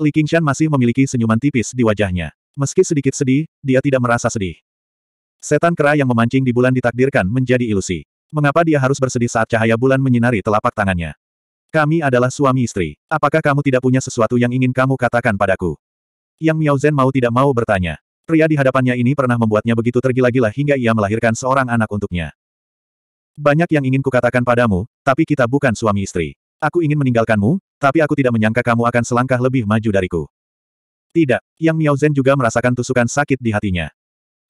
Li Qingshan masih memiliki senyuman tipis di wajahnya. Meski sedikit sedih, dia tidak merasa sedih. Setan kera yang memancing di bulan ditakdirkan menjadi ilusi. Mengapa dia harus bersedih saat cahaya bulan menyinari telapak tangannya? Kami adalah suami istri. Apakah kamu tidak punya sesuatu yang ingin kamu katakan padaku? Yang Miao Zhen mau tidak mau bertanya. Pria di hadapannya ini pernah membuatnya begitu tergila-gila hingga ia melahirkan seorang anak untuknya. Banyak yang ingin kukatakan padamu, tapi kita bukan suami istri. Aku ingin meninggalkanmu, tapi aku tidak menyangka kamu akan selangkah lebih maju dariku. Tidak, Yang Miao Zhen juga merasakan tusukan sakit di hatinya.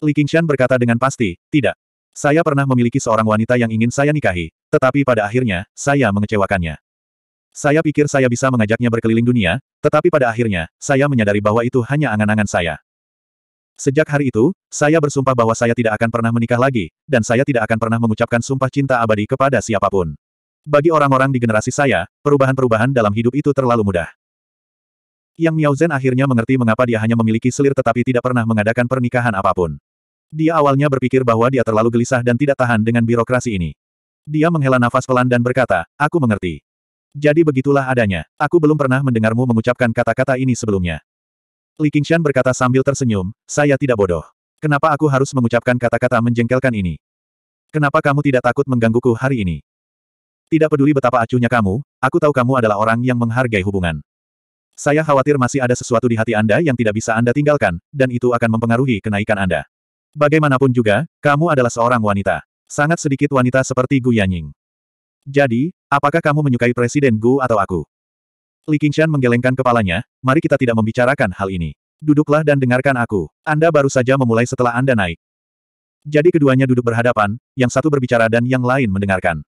Li Qingshan berkata dengan pasti, tidak. Saya pernah memiliki seorang wanita yang ingin saya nikahi, tetapi pada akhirnya, saya mengecewakannya. Saya pikir saya bisa mengajaknya berkeliling dunia, tetapi pada akhirnya, saya menyadari bahwa itu hanya angan-angan saya. Sejak hari itu, saya bersumpah bahwa saya tidak akan pernah menikah lagi, dan saya tidak akan pernah mengucapkan sumpah cinta abadi kepada siapapun. Bagi orang-orang di generasi saya, perubahan-perubahan dalam hidup itu terlalu mudah. Yang Miao Zhen akhirnya mengerti mengapa dia hanya memiliki selir tetapi tidak pernah mengadakan pernikahan apapun. Dia awalnya berpikir bahwa dia terlalu gelisah dan tidak tahan dengan birokrasi ini. Dia menghela nafas pelan dan berkata, aku mengerti. Jadi begitulah adanya, aku belum pernah mendengarmu mengucapkan kata-kata ini sebelumnya. Li Qingshan berkata sambil tersenyum, saya tidak bodoh. Kenapa aku harus mengucapkan kata-kata menjengkelkan ini? Kenapa kamu tidak takut menggangguku hari ini? Tidak peduli betapa acuhnya kamu, aku tahu kamu adalah orang yang menghargai hubungan. Saya khawatir masih ada sesuatu di hati Anda yang tidak bisa Anda tinggalkan, dan itu akan mempengaruhi kenaikan Anda. Bagaimanapun juga, kamu adalah seorang wanita. Sangat sedikit wanita seperti Gu Yanying. Jadi, apakah kamu menyukai Presiden Gu atau aku? Li Qingshan menggelengkan kepalanya, mari kita tidak membicarakan hal ini. Duduklah dan dengarkan aku. Anda baru saja memulai setelah Anda naik. Jadi keduanya duduk berhadapan, yang satu berbicara dan yang lain mendengarkan.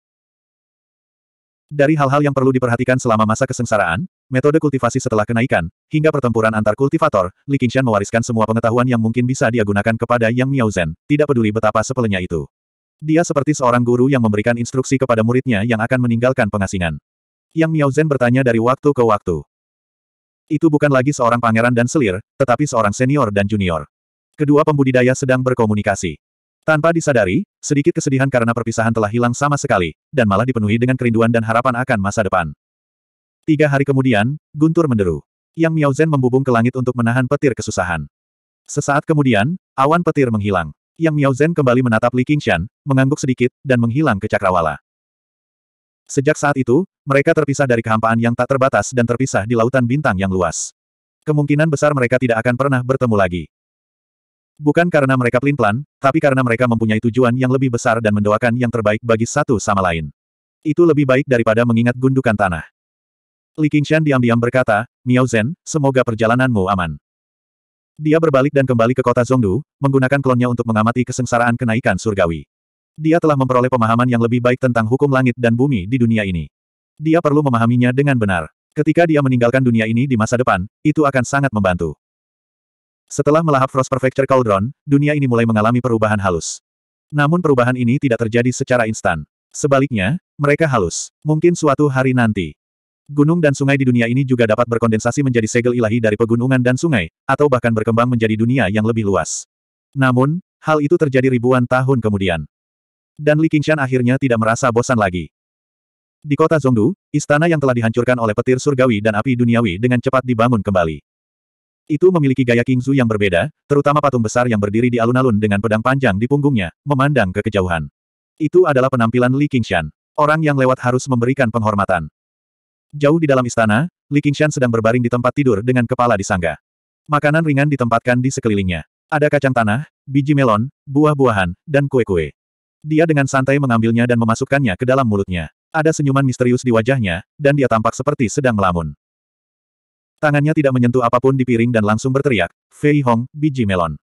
Dari hal-hal yang perlu diperhatikan selama masa kesengsaraan, metode kultivasi setelah kenaikan, hingga pertempuran antar kultivator, Li Qingshan mewariskan semua pengetahuan yang mungkin bisa dia gunakan kepada Yang Miao Zhen, tidak peduli betapa sepelenya itu. Dia seperti seorang guru yang memberikan instruksi kepada muridnya yang akan meninggalkan pengasingan. Yang Miao Zhen bertanya dari waktu ke waktu. Itu bukan lagi seorang pangeran dan selir, tetapi seorang senior dan junior. Kedua pembudidaya sedang berkomunikasi. Tanpa disadari, sedikit kesedihan karena perpisahan telah hilang sama sekali, dan malah dipenuhi dengan kerinduan dan harapan akan masa depan. Tiga hari kemudian, Guntur menderu. Yang Miao Zhen membubung ke langit untuk menahan petir kesusahan. Sesaat kemudian, awan petir menghilang. Yang Miao Zhen kembali menatap Li Qingshan, mengangguk sedikit, dan menghilang ke cakrawala. Sejak saat itu, mereka terpisah dari kehampaan yang tak terbatas dan terpisah di lautan bintang yang luas. Kemungkinan besar mereka tidak akan pernah bertemu lagi. Bukan karena mereka pelin-pelan, tapi karena mereka mempunyai tujuan yang lebih besar dan mendoakan yang terbaik bagi satu sama lain. Itu lebih baik daripada mengingat gundukan tanah. Li Qingshan diam-diam berkata, Miao Zhen, semoga perjalananmu aman. Dia berbalik dan kembali ke kota Zhongdu, menggunakan klonnya untuk mengamati kesengsaraan kenaikan surgawi. Dia telah memperoleh pemahaman yang lebih baik tentang hukum langit dan bumi di dunia ini. Dia perlu memahaminya dengan benar. Ketika dia meninggalkan dunia ini di masa depan, itu akan sangat membantu. Setelah melahap Frost Prefecture Cauldron, dunia ini mulai mengalami perubahan halus. Namun perubahan ini tidak terjadi secara instan. Sebaliknya, mereka halus. Mungkin suatu hari nanti. Gunung dan sungai di dunia ini juga dapat berkondensasi menjadi segel ilahi dari pegunungan dan sungai, atau bahkan berkembang menjadi dunia yang lebih luas. Namun, hal itu terjadi ribuan tahun kemudian. Dan Li Qingshan akhirnya tidak merasa bosan lagi. Di kota Zhongdu, istana yang telah dihancurkan oleh petir surgawi dan api duniawi dengan cepat dibangun kembali itu memiliki gaya Kingzu yang berbeda, terutama patung besar yang berdiri di alun-alun dengan pedang panjang di punggungnya, memandang ke kejauhan. Itu adalah penampilan Li Qingshan. Orang yang lewat harus memberikan penghormatan. Jauh di dalam istana, Li Qingshan sedang berbaring di tempat tidur dengan kepala sangga. Makanan ringan ditempatkan di sekelilingnya. Ada kacang tanah, biji melon, buah-buahan, dan kue-kue. Dia dengan santai mengambilnya dan memasukkannya ke dalam mulutnya. Ada senyuman misterius di wajahnya, dan dia tampak seperti sedang melamun. Tangannya tidak menyentuh apapun di piring dan langsung berteriak, Fei Hong, biji melon.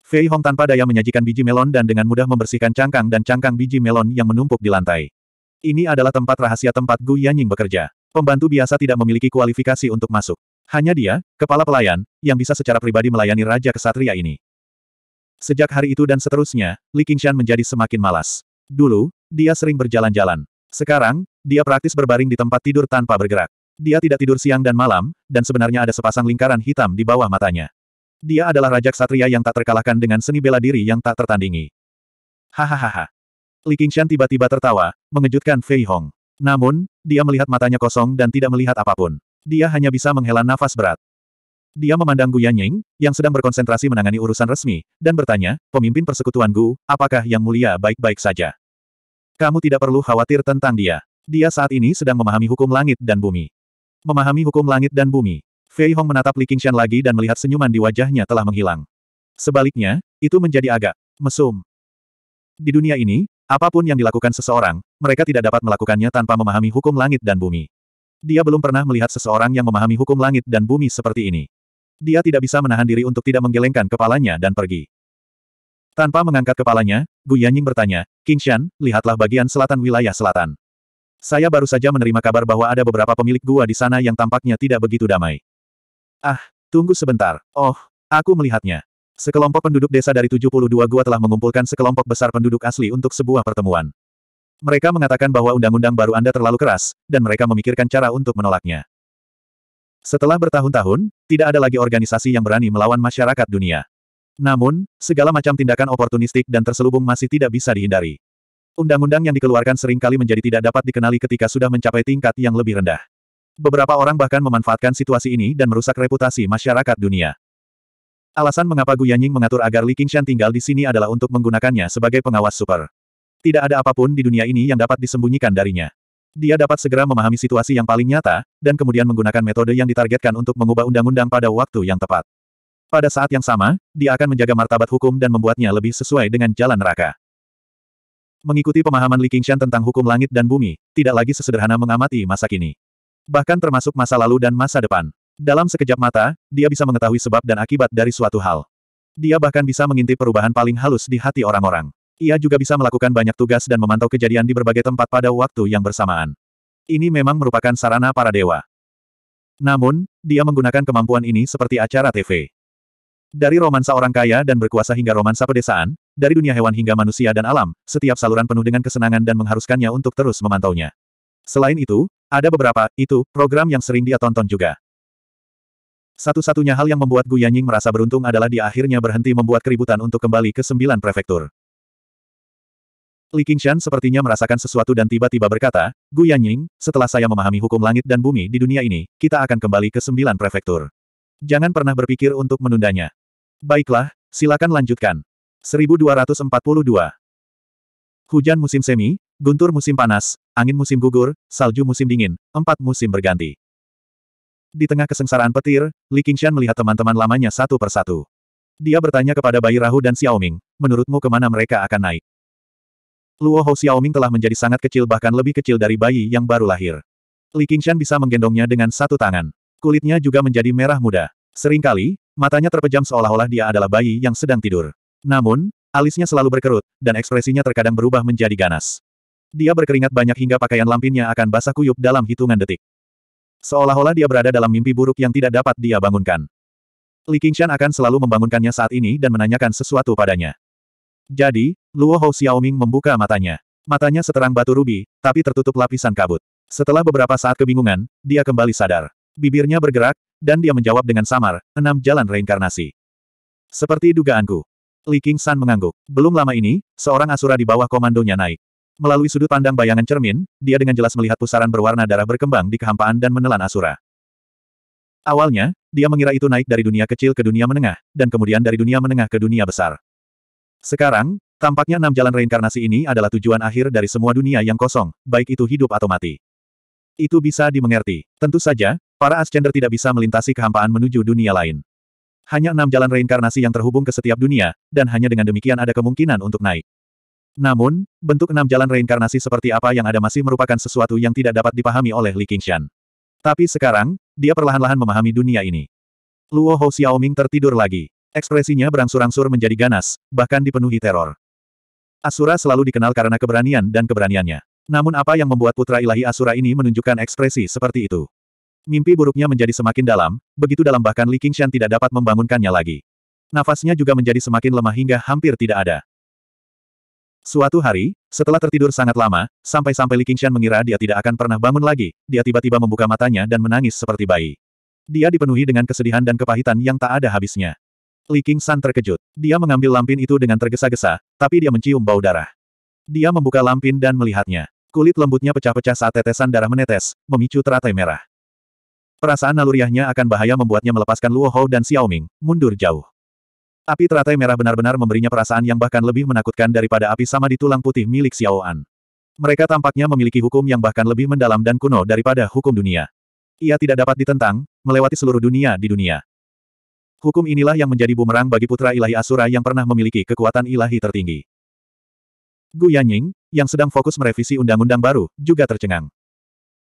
Fei Hong tanpa daya menyajikan biji melon dan dengan mudah membersihkan cangkang dan cangkang biji melon yang menumpuk di lantai. Ini adalah tempat rahasia tempat Gu Yanying bekerja. Pembantu biasa tidak memiliki kualifikasi untuk masuk. Hanya dia, kepala pelayan, yang bisa secara pribadi melayani Raja Kesatria ini. Sejak hari itu dan seterusnya, Li Qingshan menjadi semakin malas. Dulu, dia sering berjalan-jalan. Sekarang, dia praktis berbaring di tempat tidur tanpa bergerak. Dia tidak tidur siang dan malam, dan sebenarnya ada sepasang lingkaran hitam di bawah matanya. Dia adalah Raja Ksatria yang tak terkalahkan dengan seni bela diri yang tak tertandingi. Hahaha. Li Qingshan tiba-tiba tertawa, mengejutkan Fei Hong. Namun, dia melihat matanya kosong dan tidak melihat apapun. Dia hanya bisa menghela nafas berat. Dia memandang Gu Yanying, yang sedang berkonsentrasi menangani urusan resmi, dan bertanya, pemimpin persekutuan Gu, apakah yang mulia baik-baik saja? Kamu tidak perlu khawatir tentang dia. Dia saat ini sedang memahami hukum langit dan bumi. Memahami hukum langit dan bumi. Fei Hong menatap Li Qingshan lagi dan melihat senyuman di wajahnya telah menghilang. Sebaliknya, itu menjadi agak mesum. Di dunia ini, apapun yang dilakukan seseorang, mereka tidak dapat melakukannya tanpa memahami hukum langit dan bumi. Dia belum pernah melihat seseorang yang memahami hukum langit dan bumi seperti ini. Dia tidak bisa menahan diri untuk tidak menggelengkan kepalanya dan pergi. Tanpa mengangkat kepalanya, Gu Yanying bertanya, Qingshan, lihatlah bagian selatan wilayah selatan. Saya baru saja menerima kabar bahwa ada beberapa pemilik gua di sana yang tampaknya tidak begitu damai. Ah, tunggu sebentar. Oh, aku melihatnya. Sekelompok penduduk desa dari 72 gua telah mengumpulkan sekelompok besar penduduk asli untuk sebuah pertemuan. Mereka mengatakan bahwa undang-undang baru Anda terlalu keras, dan mereka memikirkan cara untuk menolaknya. Setelah bertahun-tahun, tidak ada lagi organisasi yang berani melawan masyarakat dunia. Namun, segala macam tindakan oportunistik dan terselubung masih tidak bisa dihindari. Undang-undang yang dikeluarkan seringkali menjadi tidak dapat dikenali ketika sudah mencapai tingkat yang lebih rendah. Beberapa orang bahkan memanfaatkan situasi ini dan merusak reputasi masyarakat dunia. Alasan mengapa Gu Yanying mengatur agar Li Qingshan tinggal di sini adalah untuk menggunakannya sebagai pengawas super. Tidak ada apapun di dunia ini yang dapat disembunyikan darinya. Dia dapat segera memahami situasi yang paling nyata, dan kemudian menggunakan metode yang ditargetkan untuk mengubah undang-undang pada waktu yang tepat. Pada saat yang sama, dia akan menjaga martabat hukum dan membuatnya lebih sesuai dengan jalan neraka. Mengikuti pemahaman Li Qingshan tentang hukum langit dan bumi, tidak lagi sesederhana mengamati masa kini. Bahkan termasuk masa lalu dan masa depan. Dalam sekejap mata, dia bisa mengetahui sebab dan akibat dari suatu hal. Dia bahkan bisa mengintip perubahan paling halus di hati orang-orang. Ia juga bisa melakukan banyak tugas dan memantau kejadian di berbagai tempat pada waktu yang bersamaan. Ini memang merupakan sarana para dewa. Namun, dia menggunakan kemampuan ini seperti acara TV. Dari romansa orang kaya dan berkuasa hingga romansa pedesaan, dari dunia hewan hingga manusia dan alam, setiap saluran penuh dengan kesenangan dan mengharuskannya untuk terus memantaunya. Selain itu, ada beberapa, itu, program yang sering dia tonton juga. Satu-satunya hal yang membuat Gu Yanying merasa beruntung adalah dia akhirnya berhenti membuat keributan untuk kembali ke sembilan prefektur. Li Qingshan sepertinya merasakan sesuatu dan tiba-tiba berkata, Gu Yanying, setelah saya memahami hukum langit dan bumi di dunia ini, kita akan kembali ke sembilan prefektur. Jangan pernah berpikir untuk menundanya. Baiklah, silakan lanjutkan. 1242. Hujan musim semi, guntur musim panas, angin musim gugur, salju musim dingin, empat musim berganti. Di tengah kesengsaraan petir, Li Qingshan melihat teman-teman lamanya satu persatu. Dia bertanya kepada bayi Rahu dan Xiaoming, menurutmu kemana mereka akan naik? Luo Hou Xiaoming telah menjadi sangat kecil bahkan lebih kecil dari bayi yang baru lahir. Li Qingshan bisa menggendongnya dengan satu tangan. Kulitnya juga menjadi merah muda. Seringkali, matanya terpejam seolah-olah dia adalah bayi yang sedang tidur. Namun, alisnya selalu berkerut, dan ekspresinya terkadang berubah menjadi ganas. Dia berkeringat banyak hingga pakaian lampinnya akan basah kuyup dalam hitungan detik. Seolah-olah dia berada dalam mimpi buruk yang tidak dapat dia bangunkan. Li Qingshan akan selalu membangunkannya saat ini dan menanyakan sesuatu padanya. Jadi, Luo Hou Xiaoming membuka matanya. Matanya seterang batu rubi, tapi tertutup lapisan kabut. Setelah beberapa saat kebingungan, dia kembali sadar. Bibirnya bergerak, dan dia menjawab dengan samar, enam jalan reinkarnasi. Seperti dugaanku, Li King San mengangguk. Belum lama ini, seorang Asura di bawah komandonya naik. Melalui sudut pandang bayangan cermin, dia dengan jelas melihat pusaran berwarna darah berkembang di kehampaan dan menelan Asura. Awalnya, dia mengira itu naik dari dunia kecil ke dunia menengah, dan kemudian dari dunia menengah ke dunia besar. Sekarang, tampaknya enam jalan reinkarnasi ini adalah tujuan akhir dari semua dunia yang kosong, baik itu hidup atau mati. Itu bisa dimengerti. Tentu saja, para Ascender tidak bisa melintasi kehampaan menuju dunia lain. Hanya enam jalan reinkarnasi yang terhubung ke setiap dunia, dan hanya dengan demikian ada kemungkinan untuk naik. Namun, bentuk enam jalan reinkarnasi seperti apa yang ada masih merupakan sesuatu yang tidak dapat dipahami oleh Li Qingshan. Tapi sekarang, dia perlahan-lahan memahami dunia ini. Luo Hou Xiaoming tertidur lagi. Ekspresinya berangsur-angsur menjadi ganas, bahkan dipenuhi teror. Asura selalu dikenal karena keberanian dan keberaniannya. Namun apa yang membuat putra ilahi Asura ini menunjukkan ekspresi seperti itu? Mimpi buruknya menjadi semakin dalam, begitu dalam bahkan Li Qingshan tidak dapat membangunkannya lagi. Nafasnya juga menjadi semakin lemah hingga hampir tidak ada. Suatu hari, setelah tertidur sangat lama, sampai-sampai Li Qingshan mengira dia tidak akan pernah bangun lagi, dia tiba-tiba membuka matanya dan menangis seperti bayi. Dia dipenuhi dengan kesedihan dan kepahitan yang tak ada habisnya. Li Qingshan terkejut. Dia mengambil lampin itu dengan tergesa-gesa, tapi dia mencium bau darah. Dia membuka lampin dan melihatnya. Kulit lembutnya pecah-pecah saat tetesan darah menetes, memicu teratai merah. Perasaan naluriahnya akan bahaya membuatnya melepaskan Luo Hou dan Xiao Ming, mundur jauh. Api teratai merah benar-benar memberinya perasaan yang bahkan lebih menakutkan daripada api sama di tulang putih milik Xiao An. Mereka tampaknya memiliki hukum yang bahkan lebih mendalam dan kuno daripada hukum dunia. Ia tidak dapat ditentang, melewati seluruh dunia di dunia. Hukum inilah yang menjadi bumerang bagi putra ilahi Asura yang pernah memiliki kekuatan ilahi tertinggi. Gu Yanying, yang sedang fokus merevisi undang-undang baru, juga tercengang.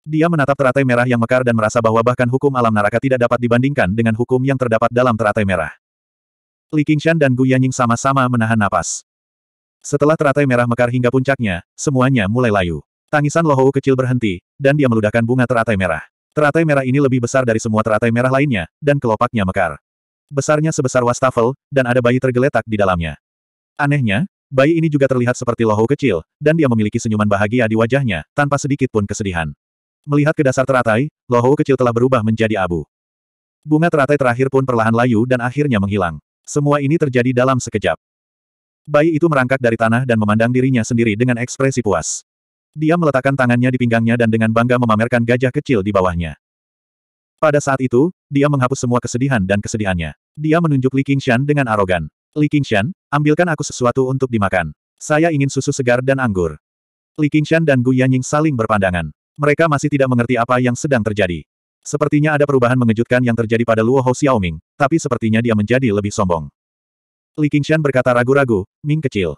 Dia menatap teratai merah yang mekar dan merasa bahwa bahkan hukum alam neraka tidak dapat dibandingkan dengan hukum yang terdapat dalam teratai merah. Li Qingshan dan Gu Yanying sama-sama menahan napas. Setelah teratai merah mekar hingga puncaknya, semuanya mulai layu. Tangisan Lohou kecil berhenti, dan dia meludahkan bunga teratai merah. Teratai merah ini lebih besar dari semua teratai merah lainnya, dan kelopaknya mekar. Besarnya sebesar wastafel, dan ada bayi tergeletak di dalamnya. Anehnya, bayi ini juga terlihat seperti Lohou kecil, dan dia memiliki senyuman bahagia di wajahnya, tanpa sedikit pun kesedihan. Melihat ke dasar teratai, Loho kecil telah berubah menjadi abu. Bunga teratai terakhir pun perlahan layu dan akhirnya menghilang. Semua ini terjadi dalam sekejap. Bayi itu merangkak dari tanah dan memandang dirinya sendiri dengan ekspresi puas. Dia meletakkan tangannya di pinggangnya dan dengan bangga memamerkan gajah kecil di bawahnya. Pada saat itu, dia menghapus semua kesedihan dan kesedihannya. Dia menunjuk Li Qingshan dengan arogan. Li Qingshan, ambilkan aku sesuatu untuk dimakan. Saya ingin susu segar dan anggur. Li Qingshan dan Gu Yanying saling berpandangan. Mereka masih tidak mengerti apa yang sedang terjadi. Sepertinya ada perubahan mengejutkan yang terjadi pada Luo Hou Xiaoming, tapi sepertinya dia menjadi lebih sombong. Li Qingshan berkata ragu-ragu, Ming kecil.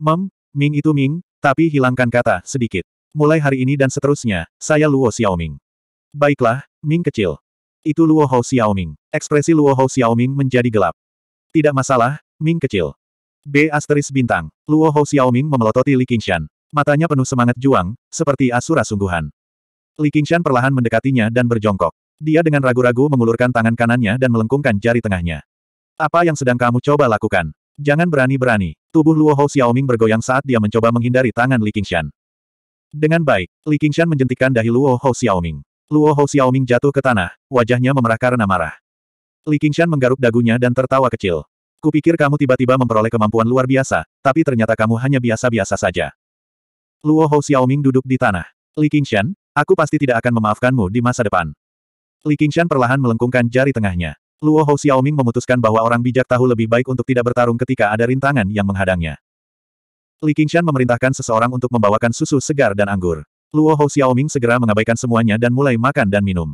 Mem, Ming itu Ming, tapi hilangkan kata sedikit. Mulai hari ini dan seterusnya, saya Luo Xiaoming. Baiklah, Ming kecil. Itu Luo Hou Xiaoming. Ekspresi Luo Hou Xiaoming menjadi gelap. Tidak masalah, Ming kecil. B asteris bintang. Luo Hou Xiaoming memelototi Li Qingshan. Matanya penuh semangat juang, seperti asura sungguhan. Li Qingshan perlahan mendekatinya dan berjongkok. Dia dengan ragu-ragu mengulurkan tangan kanannya dan melengkungkan jari tengahnya. Apa yang sedang kamu coba lakukan? Jangan berani-berani. Tubuh Luo Hou Xiaoming bergoyang saat dia mencoba menghindari tangan Li Qingshan. Dengan baik, Li Qingshan menjentikkan dahi Luo Hou Xiaoming. Luo Hou Xiaoming jatuh ke tanah, wajahnya memerah karena marah. Li Qingshan menggaruk dagunya dan tertawa kecil. Kupikir kamu tiba-tiba memperoleh kemampuan luar biasa, tapi ternyata kamu hanya biasa-biasa saja. Luo Hou Xiaoming duduk di tanah. Li Qingshan, aku pasti tidak akan memaafkanmu di masa depan. Li Qingshan perlahan melengkungkan jari tengahnya. Luo Hou Xiaoming memutuskan bahwa orang bijak tahu lebih baik untuk tidak bertarung ketika ada rintangan yang menghadangnya. Li Qingshan memerintahkan seseorang untuk membawakan susu segar dan anggur. Luo Hou Xiaoming segera mengabaikan semuanya dan mulai makan dan minum.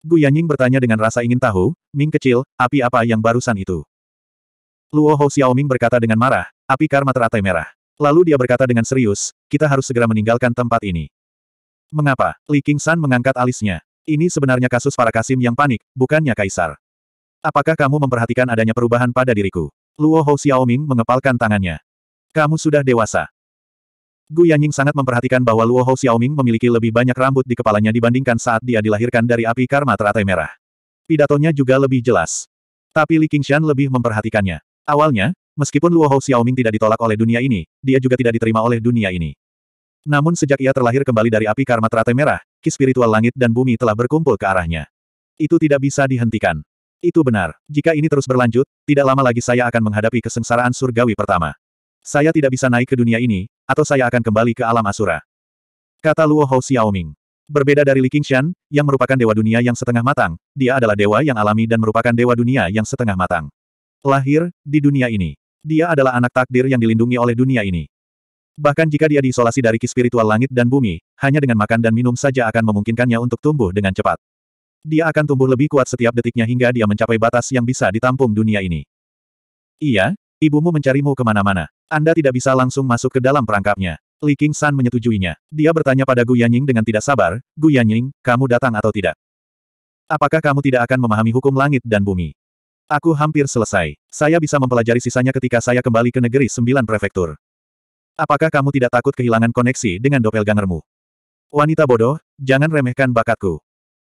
Gu Yanying bertanya dengan rasa ingin tahu, Ming kecil, api apa yang barusan itu? Luo Hou Xiaoming berkata dengan marah, api karma teratai merah. Lalu dia berkata dengan serius, kita harus segera meninggalkan tempat ini. Mengapa? Li San mengangkat alisnya. Ini sebenarnya kasus para Kasim yang panik, bukannya Kaisar. Apakah kamu memperhatikan adanya perubahan pada diriku? Luo Hou Xiaoming mengepalkan tangannya. Kamu sudah dewasa. Gu Yanying sangat memperhatikan bahwa Luo Hou Xiaoming memiliki lebih banyak rambut di kepalanya dibandingkan saat dia dilahirkan dari api karma teratai merah. Pidatonya juga lebih jelas. Tapi Li Qingshan lebih memperhatikannya. Awalnya, Meskipun Luo Hou Xiaoming tidak ditolak oleh dunia ini, dia juga tidak diterima oleh dunia ini. Namun sejak ia terlahir kembali dari api karma teratai merah, ki spiritual langit dan bumi telah berkumpul ke arahnya. Itu tidak bisa dihentikan. Itu benar. Jika ini terus berlanjut, tidak lama lagi saya akan menghadapi kesengsaraan surgawi pertama. Saya tidak bisa naik ke dunia ini, atau saya akan kembali ke alam asura. Kata Luo Hou Xiaoming. Berbeda dari Li Qingshan, yang merupakan dewa dunia yang setengah matang, dia adalah dewa yang alami dan merupakan dewa dunia yang setengah matang. Lahir, di dunia ini. Dia adalah anak takdir yang dilindungi oleh dunia ini. Bahkan jika dia diisolasi dari ki spiritual langit dan bumi, hanya dengan makan dan minum saja akan memungkinkannya untuk tumbuh dengan cepat. Dia akan tumbuh lebih kuat setiap detiknya hingga dia mencapai batas yang bisa ditampung dunia ini. Iya, ibumu mencarimu kemana-mana. Anda tidak bisa langsung masuk ke dalam perangkapnya. Li King San menyetujuinya. Dia bertanya pada Gu Yanying dengan tidak sabar, Gu Yanying, kamu datang atau tidak? Apakah kamu tidak akan memahami hukum langit dan bumi? Aku hampir selesai. Saya bisa mempelajari sisanya ketika saya kembali ke negeri sembilan prefektur. Apakah kamu tidak takut kehilangan koneksi dengan doppelgangermu? Wanita bodoh, jangan remehkan bakatku.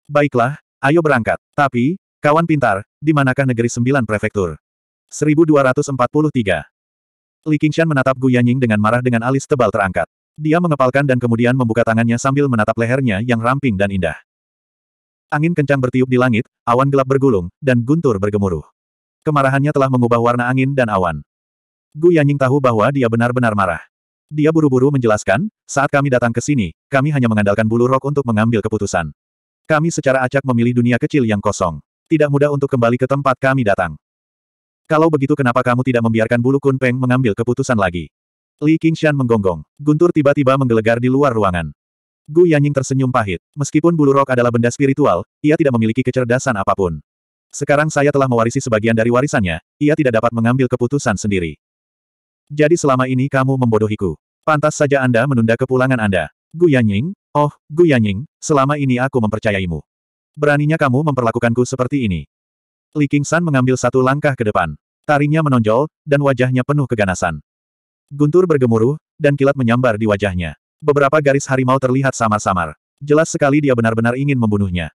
Baiklah, ayo berangkat. Tapi, kawan pintar, di manakah negeri sembilan prefektur? 1243. Li Qingshan menatap Gu Yanying dengan marah dengan alis tebal terangkat. Dia mengepalkan dan kemudian membuka tangannya sambil menatap lehernya yang ramping dan indah. Angin kencang bertiup di langit, awan gelap bergulung, dan guntur bergemuruh. Kemarahannya telah mengubah warna angin dan awan. Gu Yanying tahu bahwa dia benar-benar marah. Dia buru-buru menjelaskan, saat kami datang ke sini, kami hanya mengandalkan bulu rok untuk mengambil keputusan. Kami secara acak memilih dunia kecil yang kosong. Tidak mudah untuk kembali ke tempat kami datang. Kalau begitu kenapa kamu tidak membiarkan bulu Kunpeng mengambil keputusan lagi? Li Qingshan menggonggong. Guntur tiba-tiba menggelegar di luar ruangan. Gu Yanying tersenyum pahit. Meskipun bulu rok adalah benda spiritual, ia tidak memiliki kecerdasan apapun. Sekarang saya telah mewarisi sebagian dari warisannya, ia tidak dapat mengambil keputusan sendiri. Jadi selama ini kamu membodohiku. Pantas saja Anda menunda kepulangan Anda. Gu Yanying, oh, Gu Yanying, selama ini aku mempercayaimu. Beraninya kamu memperlakukanku seperti ini. Li San mengambil satu langkah ke depan. Taringnya menonjol, dan wajahnya penuh keganasan. Guntur bergemuruh, dan kilat menyambar di wajahnya. Beberapa garis harimau terlihat samar-samar. Jelas sekali dia benar-benar ingin membunuhnya.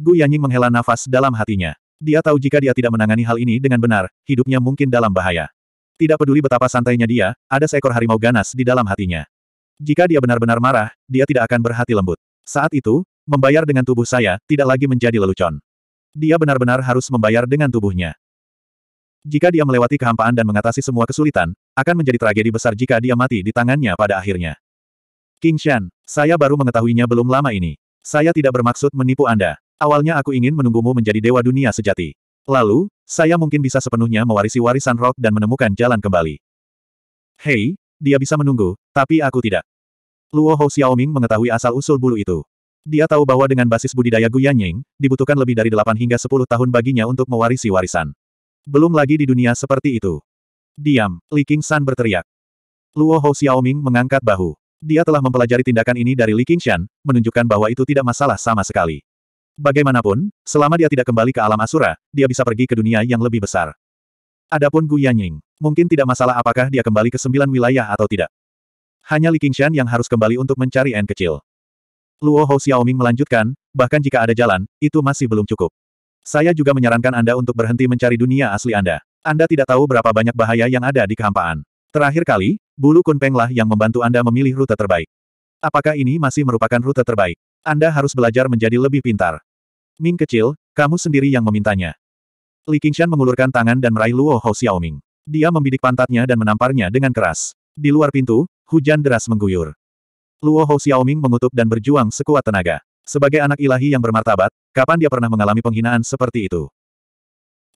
Gu Yanying menghela nafas dalam hatinya. Dia tahu jika dia tidak menangani hal ini dengan benar, hidupnya mungkin dalam bahaya. Tidak peduli betapa santainya dia, ada seekor harimau ganas di dalam hatinya. Jika dia benar-benar marah, dia tidak akan berhati lembut. Saat itu, membayar dengan tubuh saya, tidak lagi menjadi lelucon. Dia benar-benar harus membayar dengan tubuhnya. Jika dia melewati kehampaan dan mengatasi semua kesulitan, akan menjadi tragedi besar jika dia mati di tangannya pada akhirnya. King Shan, saya baru mengetahuinya belum lama ini. Saya tidak bermaksud menipu Anda. Awalnya aku ingin menunggumu menjadi dewa dunia sejati. Lalu, saya mungkin bisa sepenuhnya mewarisi warisan Rock dan menemukan jalan kembali. Hei, dia bisa menunggu, tapi aku tidak. Luo Hou Xiaoming mengetahui asal-usul bulu itu. Dia tahu bahwa dengan basis budidaya Guyanying, Yanying, dibutuhkan lebih dari 8 hingga 10 tahun baginya untuk mewarisi warisan. Belum lagi di dunia seperti itu. Diam, Li King San berteriak. Luo Hou Xiaoming mengangkat bahu. Dia telah mempelajari tindakan ini dari Li Qingshan, menunjukkan bahwa itu tidak masalah sama sekali. Bagaimanapun, selama dia tidak kembali ke alam asura, dia bisa pergi ke dunia yang lebih besar. Adapun Gu Yanying, mungkin tidak masalah apakah dia kembali ke sembilan wilayah atau tidak. Hanya Li Qingshan yang harus kembali untuk mencari N kecil. Luo Hou Xiaoming melanjutkan, bahkan jika ada jalan, itu masih belum cukup. Saya juga menyarankan Anda untuk berhenti mencari dunia asli Anda. Anda tidak tahu berapa banyak bahaya yang ada di kehampaan. Terakhir kali, Bulu Kunpenglah yang membantu Anda memilih rute terbaik. Apakah ini masih merupakan rute terbaik? Anda harus belajar menjadi lebih pintar. Ming kecil, kamu sendiri yang memintanya. Li Qingshan mengulurkan tangan dan meraih Luo Hou Xiaoming. Dia membidik pantatnya dan menamparnya dengan keras. Di luar pintu, hujan deras mengguyur. Luo Hou Xiaoming mengutuk dan berjuang sekuat tenaga. Sebagai anak ilahi yang bermartabat, kapan dia pernah mengalami penghinaan seperti itu?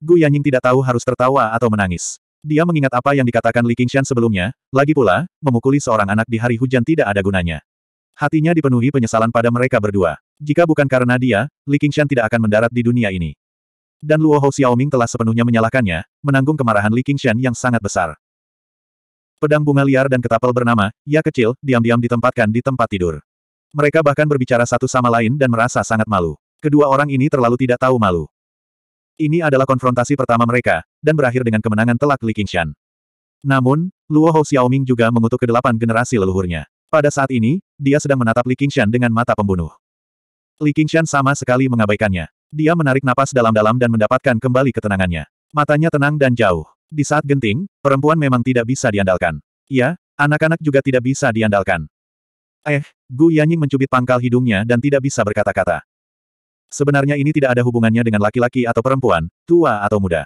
Gu Yanying tidak tahu harus tertawa atau menangis. Dia mengingat apa yang dikatakan Li Qingshan sebelumnya, lagi pula, memukuli seorang anak di hari hujan tidak ada gunanya. Hatinya dipenuhi penyesalan pada mereka berdua. Jika bukan karena dia, Li Qingshan tidak akan mendarat di dunia ini. Dan Luo Hou Xiaoming telah sepenuhnya menyalahkannya, menanggung kemarahan Li Qingshan yang sangat besar. Pedang bunga liar dan ketapel bernama, ya kecil, diam-diam ditempatkan di tempat tidur. Mereka bahkan berbicara satu sama lain dan merasa sangat malu. Kedua orang ini terlalu tidak tahu malu. Ini adalah konfrontasi pertama mereka, dan berakhir dengan kemenangan telak Li Qingshan. Namun, Luo Hou Xiaoming juga mengutuk kedelapan generasi leluhurnya. Pada saat ini, dia sedang menatap Li Qingshan dengan mata pembunuh. Li Qingshan sama sekali mengabaikannya. Dia menarik napas dalam-dalam dan mendapatkan kembali ketenangannya. Matanya tenang dan jauh. Di saat genting, perempuan memang tidak bisa diandalkan. Ya, anak-anak juga tidak bisa diandalkan. Eh, Gu Yanying mencubit pangkal hidungnya dan tidak bisa berkata-kata. Sebenarnya ini tidak ada hubungannya dengan laki-laki atau perempuan, tua atau muda.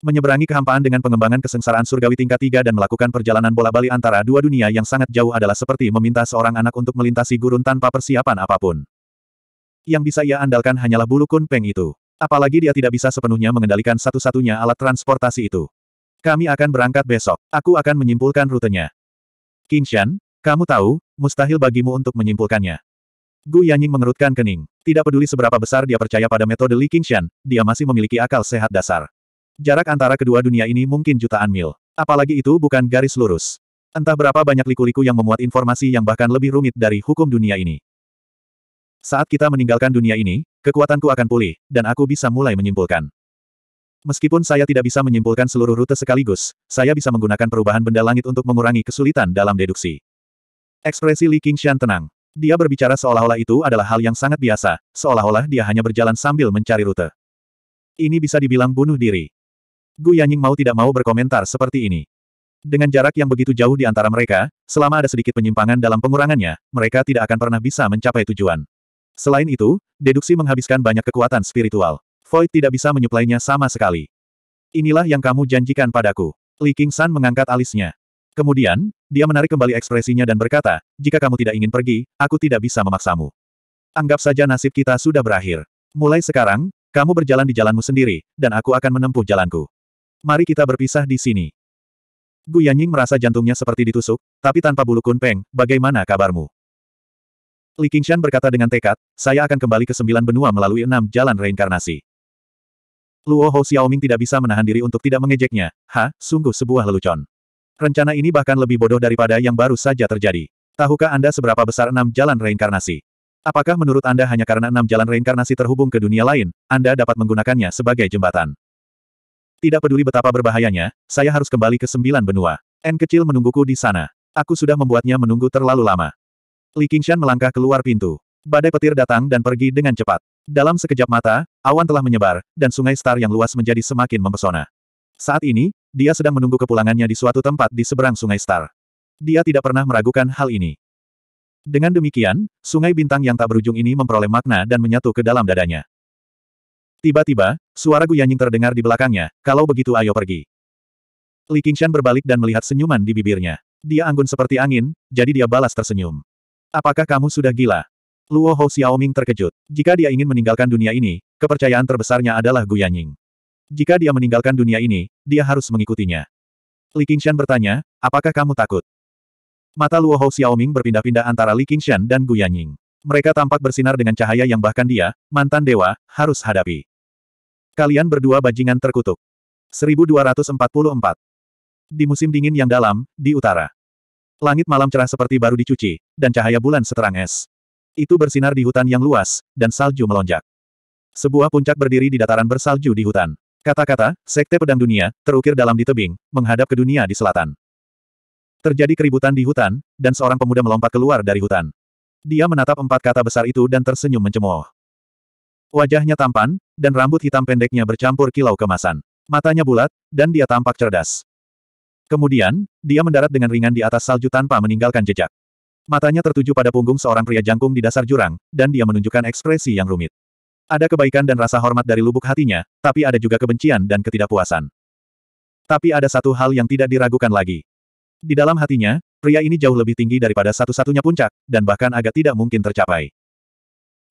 Menyeberangi kehampaan dengan pengembangan kesengsaraan surgawi tingkat tiga dan melakukan perjalanan bola bali antara dua dunia yang sangat jauh adalah seperti meminta seorang anak untuk melintasi gurun tanpa persiapan apapun. Yang bisa ia andalkan hanyalah bulu kunpeng itu. Apalagi dia tidak bisa sepenuhnya mengendalikan satu-satunya alat transportasi itu. Kami akan berangkat besok. Aku akan menyimpulkan rutenya. Shan, kamu tahu, mustahil bagimu untuk menyimpulkannya. Gu Yanying mengerutkan kening. Tidak peduli seberapa besar dia percaya pada metode Li Qingshan, dia masih memiliki akal sehat dasar. Jarak antara kedua dunia ini mungkin jutaan mil. Apalagi itu bukan garis lurus. Entah berapa banyak liku-liku yang memuat informasi yang bahkan lebih rumit dari hukum dunia ini. Saat kita meninggalkan dunia ini, kekuatanku akan pulih, dan aku bisa mulai menyimpulkan. Meskipun saya tidak bisa menyimpulkan seluruh rute sekaligus, saya bisa menggunakan perubahan benda langit untuk mengurangi kesulitan dalam deduksi. Ekspresi Li Qingshan tenang. Dia berbicara seolah-olah itu adalah hal yang sangat biasa, seolah-olah dia hanya berjalan sambil mencari rute. Ini bisa dibilang bunuh diri. Gu Yanying mau tidak mau berkomentar seperti ini. Dengan jarak yang begitu jauh di antara mereka, selama ada sedikit penyimpangan dalam pengurangannya, mereka tidak akan pernah bisa mencapai tujuan. Selain itu, deduksi menghabiskan banyak kekuatan spiritual. Void tidak bisa menyuplainya sama sekali. Inilah yang kamu janjikan padaku. Li King San mengangkat alisnya. Kemudian, dia menarik kembali ekspresinya dan berkata, jika kamu tidak ingin pergi, aku tidak bisa memaksamu. Anggap saja nasib kita sudah berakhir. Mulai sekarang, kamu berjalan di jalanmu sendiri, dan aku akan menempuh jalanku. Mari kita berpisah di sini. Gu Yanying merasa jantungnya seperti ditusuk, tapi tanpa bulu kunpeng, bagaimana kabarmu? Li Qingshan berkata dengan tekad, saya akan kembali ke sembilan benua melalui enam jalan reinkarnasi. Luo Hou Xiaoming tidak bisa menahan diri untuk tidak mengejeknya, ha, sungguh sebuah lelucon. Rencana ini bahkan lebih bodoh daripada yang baru saja terjadi. Tahukah Anda seberapa besar enam jalan reinkarnasi? Apakah menurut Anda hanya karena enam jalan reinkarnasi terhubung ke dunia lain, Anda dapat menggunakannya sebagai jembatan? Tidak peduli betapa berbahayanya, saya harus kembali ke sembilan benua. N kecil menungguku di sana. Aku sudah membuatnya menunggu terlalu lama. Li Qingshan melangkah keluar pintu. Badai petir datang dan pergi dengan cepat. Dalam sekejap mata, awan telah menyebar, dan sungai star yang luas menjadi semakin mempesona. Saat ini, dia sedang menunggu kepulangannya di suatu tempat di seberang Sungai Star. Dia tidak pernah meragukan hal ini. Dengan demikian, sungai bintang yang tak berujung ini memperoleh makna dan menyatu ke dalam dadanya. Tiba-tiba, suara Gu Yanying terdengar di belakangnya, kalau begitu ayo pergi. Li Qingshan berbalik dan melihat senyuman di bibirnya. Dia anggun seperti angin, jadi dia balas tersenyum. Apakah kamu sudah gila? Luo Hou Xiaoming terkejut. Jika dia ingin meninggalkan dunia ini, kepercayaan terbesarnya adalah Gu Yanying. Jika dia meninggalkan dunia ini, dia harus mengikutinya. Li Qingshan bertanya, apakah kamu takut? Mata Luo Hou Xiaoming berpindah-pindah antara Li Qingshan dan Gu Yanying. Mereka tampak bersinar dengan cahaya yang bahkan dia, mantan dewa, harus hadapi. Kalian berdua bajingan terkutuk. 1244. Di musim dingin yang dalam, di utara. Langit malam cerah seperti baru dicuci, dan cahaya bulan seterang es. Itu bersinar di hutan yang luas, dan salju melonjak. Sebuah puncak berdiri di dataran bersalju di hutan. Kata-kata, sekte pedang dunia, terukir dalam di tebing, menghadap ke dunia di selatan. Terjadi keributan di hutan, dan seorang pemuda melompat keluar dari hutan. Dia menatap empat kata besar itu dan tersenyum mencemooh. Wajahnya tampan, dan rambut hitam pendeknya bercampur kilau kemasan. Matanya bulat, dan dia tampak cerdas. Kemudian, dia mendarat dengan ringan di atas salju tanpa meninggalkan jejak. Matanya tertuju pada punggung seorang pria jangkung di dasar jurang, dan dia menunjukkan ekspresi yang rumit. Ada kebaikan dan rasa hormat dari lubuk hatinya, tapi ada juga kebencian dan ketidakpuasan. Tapi ada satu hal yang tidak diragukan lagi. Di dalam hatinya, pria ini jauh lebih tinggi daripada satu-satunya puncak, dan bahkan agak tidak mungkin tercapai.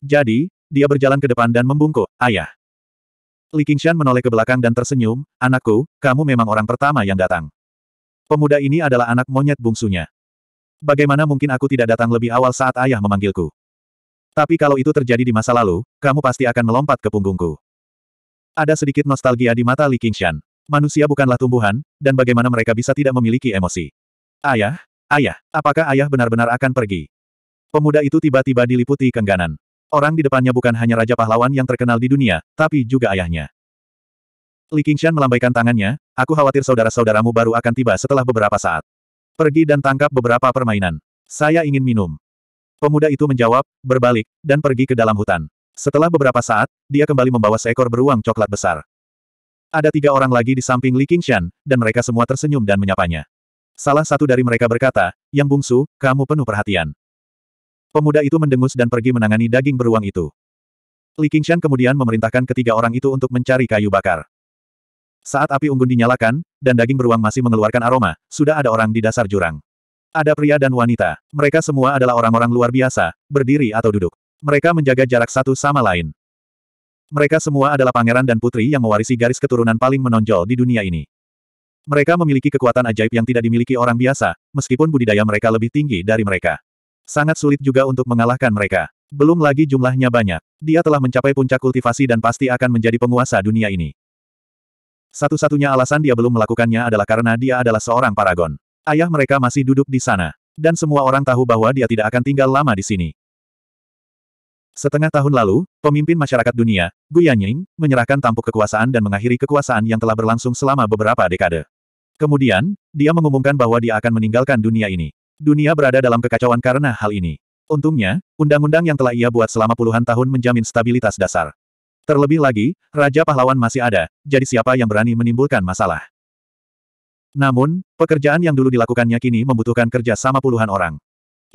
Jadi, dia berjalan ke depan dan membungkuk, ayah. Li Qingshan menoleh ke belakang dan tersenyum, anakku, kamu memang orang pertama yang datang. Pemuda ini adalah anak monyet bungsunya. Bagaimana mungkin aku tidak datang lebih awal saat ayah memanggilku? Tapi kalau itu terjadi di masa lalu, kamu pasti akan melompat ke punggungku. Ada sedikit nostalgia di mata Li Qingshan. Manusia bukanlah tumbuhan, dan bagaimana mereka bisa tidak memiliki emosi. Ayah? Ayah, apakah ayah benar-benar akan pergi? Pemuda itu tiba-tiba diliputi kengganan. Orang di depannya bukan hanya Raja Pahlawan yang terkenal di dunia, tapi juga ayahnya. Li Qingshan melambaikan tangannya, aku khawatir saudara-saudaramu baru akan tiba setelah beberapa saat. Pergi dan tangkap beberapa permainan. Saya ingin minum. Pemuda itu menjawab, berbalik, dan pergi ke dalam hutan. Setelah beberapa saat, dia kembali membawa seekor beruang coklat besar. Ada tiga orang lagi di samping Li Qingshan, dan mereka semua tersenyum dan menyapanya. Salah satu dari mereka berkata, yang bungsu, kamu penuh perhatian. Pemuda itu mendengus dan pergi menangani daging beruang itu. Li Qingshan kemudian memerintahkan ketiga orang itu untuk mencari kayu bakar. Saat api unggun dinyalakan, dan daging beruang masih mengeluarkan aroma, sudah ada orang di dasar jurang. Ada pria dan wanita. Mereka semua adalah orang-orang luar biasa, berdiri atau duduk. Mereka menjaga jarak satu sama lain. Mereka semua adalah pangeran dan putri yang mewarisi garis keturunan paling menonjol di dunia ini. Mereka memiliki kekuatan ajaib yang tidak dimiliki orang biasa, meskipun budidaya mereka lebih tinggi dari mereka. Sangat sulit juga untuk mengalahkan mereka. Belum lagi jumlahnya banyak. Dia telah mencapai puncak kultivasi dan pasti akan menjadi penguasa dunia ini. Satu-satunya alasan dia belum melakukannya adalah karena dia adalah seorang paragon. Ayah mereka masih duduk di sana. Dan semua orang tahu bahwa dia tidak akan tinggal lama di sini. Setengah tahun lalu, pemimpin masyarakat dunia, Gu Yanying, menyerahkan tampuk kekuasaan dan mengakhiri kekuasaan yang telah berlangsung selama beberapa dekade. Kemudian, dia mengumumkan bahwa dia akan meninggalkan dunia ini. Dunia berada dalam kekacauan karena hal ini. Untungnya, undang-undang yang telah ia buat selama puluhan tahun menjamin stabilitas dasar. Terlebih lagi, Raja Pahlawan masih ada, jadi siapa yang berani menimbulkan masalah? Namun, pekerjaan yang dulu dilakukannya kini membutuhkan kerja sama puluhan orang.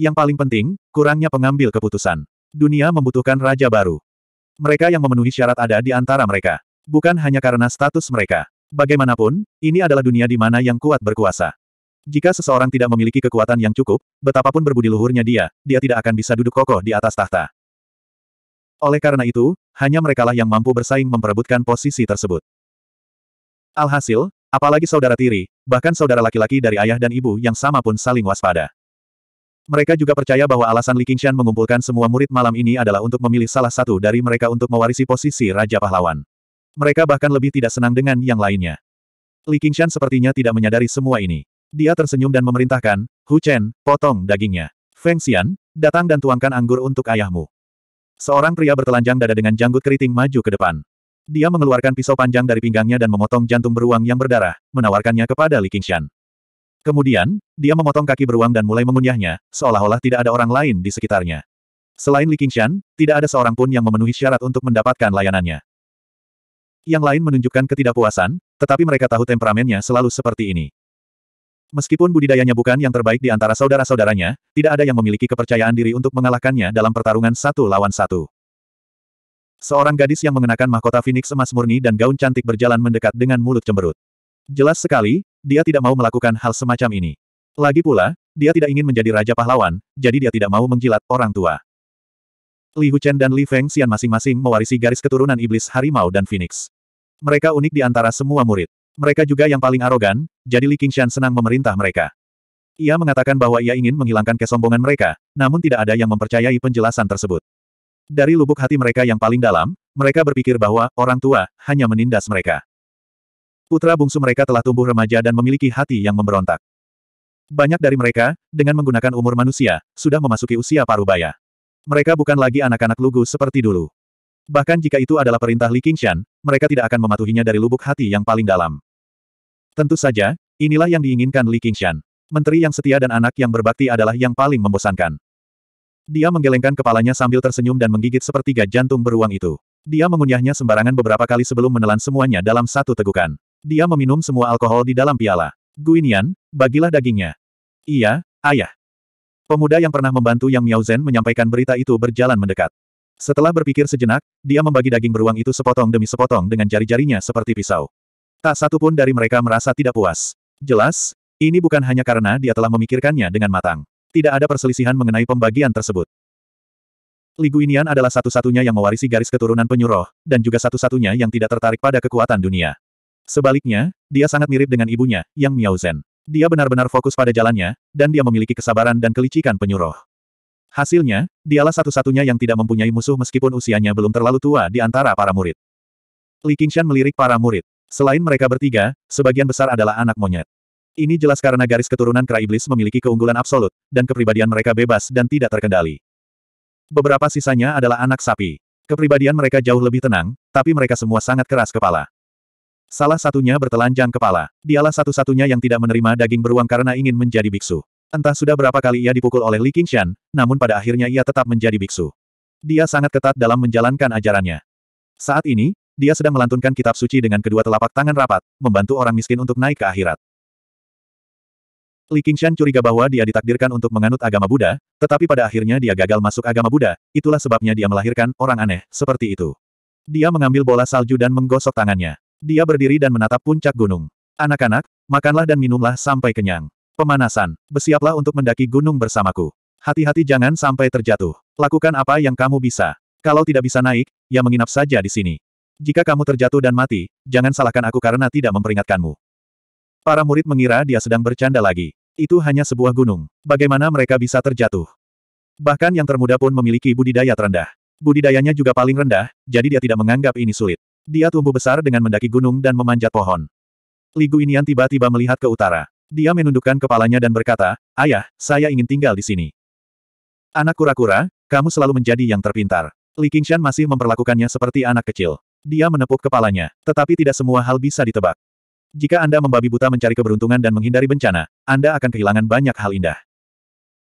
Yang paling penting, kurangnya pengambil keputusan. Dunia membutuhkan raja baru. Mereka yang memenuhi syarat ada di antara mereka. Bukan hanya karena status mereka. Bagaimanapun, ini adalah dunia di mana yang kuat berkuasa. Jika seseorang tidak memiliki kekuatan yang cukup, betapapun berbudi luhurnya dia, dia tidak akan bisa duduk kokoh di atas tahta. Oleh karena itu, hanya merekalah yang mampu bersaing memperebutkan posisi tersebut. Alhasil, Apalagi saudara tiri, bahkan saudara laki-laki dari ayah dan ibu yang sama pun saling waspada. Mereka juga percaya bahwa alasan Li Qingshan mengumpulkan semua murid malam ini adalah untuk memilih salah satu dari mereka untuk mewarisi posisi Raja Pahlawan. Mereka bahkan lebih tidak senang dengan yang lainnya. Li Qingshan sepertinya tidak menyadari semua ini. Dia tersenyum dan memerintahkan, Hu Chen, potong dagingnya. Feng Xian, datang dan tuangkan anggur untuk ayahmu. Seorang pria bertelanjang dada dengan janggut keriting maju ke depan. Dia mengeluarkan pisau panjang dari pinggangnya dan memotong jantung beruang yang berdarah, menawarkannya kepada Li Qingshan. Kemudian, dia memotong kaki beruang dan mulai mengunyahnya, seolah-olah tidak ada orang lain di sekitarnya. Selain Li Qingshan, tidak ada seorang pun yang memenuhi syarat untuk mendapatkan layanannya. Yang lain menunjukkan ketidakpuasan, tetapi mereka tahu temperamennya selalu seperti ini. Meskipun budidayanya bukan yang terbaik di antara saudara-saudaranya, tidak ada yang memiliki kepercayaan diri untuk mengalahkannya dalam pertarungan satu lawan satu. Seorang gadis yang mengenakan mahkota Phoenix emas murni dan gaun cantik berjalan mendekat dengan mulut cemberut. Jelas sekali, dia tidak mau melakukan hal semacam ini. Lagi pula, dia tidak ingin menjadi raja pahlawan, jadi dia tidak mau menjilat orang tua. Li Huchen dan Li Feng Xian masing-masing mewarisi garis keturunan iblis harimau dan Phoenix. Mereka unik di antara semua murid. Mereka juga yang paling arogan, jadi Li Qingshan senang memerintah mereka. Ia mengatakan bahwa ia ingin menghilangkan kesombongan mereka, namun tidak ada yang mempercayai penjelasan tersebut. Dari lubuk hati mereka yang paling dalam, mereka berpikir bahwa orang tua hanya menindas mereka. Putra bungsu mereka telah tumbuh remaja dan memiliki hati yang memberontak. Banyak dari mereka, dengan menggunakan umur manusia, sudah memasuki usia parubaya. Mereka bukan lagi anak-anak lugu seperti dulu. Bahkan jika itu adalah perintah Li Qingshan, mereka tidak akan mematuhinya dari lubuk hati yang paling dalam. Tentu saja, inilah yang diinginkan Li Qingshan. Menteri yang setia dan anak yang berbakti adalah yang paling membosankan. Dia menggelengkan kepalanya sambil tersenyum dan menggigit sepertiga jantung beruang itu. Dia mengunyahnya sembarangan beberapa kali sebelum menelan semuanya dalam satu tegukan. Dia meminum semua alkohol di dalam piala. Guinian, bagilah dagingnya. Iya, ayah. Pemuda yang pernah membantu Yang Miao Zhen menyampaikan berita itu berjalan mendekat. Setelah berpikir sejenak, dia membagi daging beruang itu sepotong demi sepotong dengan jari-jarinya seperti pisau. Tak satu pun dari mereka merasa tidak puas. Jelas, ini bukan hanya karena dia telah memikirkannya dengan matang. Tidak ada perselisihan mengenai pembagian tersebut. Li Guinian adalah satu-satunya yang mewarisi garis keturunan penyuruh, dan juga satu-satunya yang tidak tertarik pada kekuatan dunia. Sebaliknya, dia sangat mirip dengan ibunya, Yang Miao Dia benar-benar fokus pada jalannya, dan dia memiliki kesabaran dan kelicikan penyuruh. Hasilnya, dialah satu-satunya yang tidak mempunyai musuh meskipun usianya belum terlalu tua di antara para murid. Li Qingshan melirik para murid. Selain mereka bertiga, sebagian besar adalah anak monyet. Ini jelas karena garis keturunan kera iblis memiliki keunggulan absolut, dan kepribadian mereka bebas dan tidak terkendali. Beberapa sisanya adalah anak sapi. Kepribadian mereka jauh lebih tenang, tapi mereka semua sangat keras kepala. Salah satunya bertelanjang kepala. Dialah satu-satunya yang tidak menerima daging beruang karena ingin menjadi biksu. Entah sudah berapa kali ia dipukul oleh Li Qingshan, namun pada akhirnya ia tetap menjadi biksu. Dia sangat ketat dalam menjalankan ajarannya. Saat ini, dia sedang melantunkan kitab suci dengan kedua telapak tangan rapat, membantu orang miskin untuk naik ke akhirat. Li Qingshan curiga bahwa dia ditakdirkan untuk menganut agama Buddha, tetapi pada akhirnya dia gagal masuk agama Buddha, itulah sebabnya dia melahirkan orang aneh, seperti itu. Dia mengambil bola salju dan menggosok tangannya. Dia berdiri dan menatap puncak gunung. Anak-anak, makanlah dan minumlah sampai kenyang. Pemanasan, bersiaplah untuk mendaki gunung bersamaku. Hati-hati jangan sampai terjatuh. Lakukan apa yang kamu bisa. Kalau tidak bisa naik, ya menginap saja di sini. Jika kamu terjatuh dan mati, jangan salahkan aku karena tidak memperingatkanmu. Para murid mengira dia sedang bercanda lagi. Itu hanya sebuah gunung. Bagaimana mereka bisa terjatuh? Bahkan yang termuda pun memiliki budidaya terendah. Budidayanya juga paling rendah, jadi dia tidak menganggap ini sulit. Dia tumbuh besar dengan mendaki gunung dan memanjat pohon. Ligu Inian tiba-tiba melihat ke utara. Dia menundukkan kepalanya dan berkata, Ayah, saya ingin tinggal di sini. Anak kura-kura, kamu selalu menjadi yang terpintar. Li Qingshan masih memperlakukannya seperti anak kecil. Dia menepuk kepalanya, tetapi tidak semua hal bisa ditebak. Jika Anda membabi buta mencari keberuntungan dan menghindari bencana, Anda akan kehilangan banyak hal indah.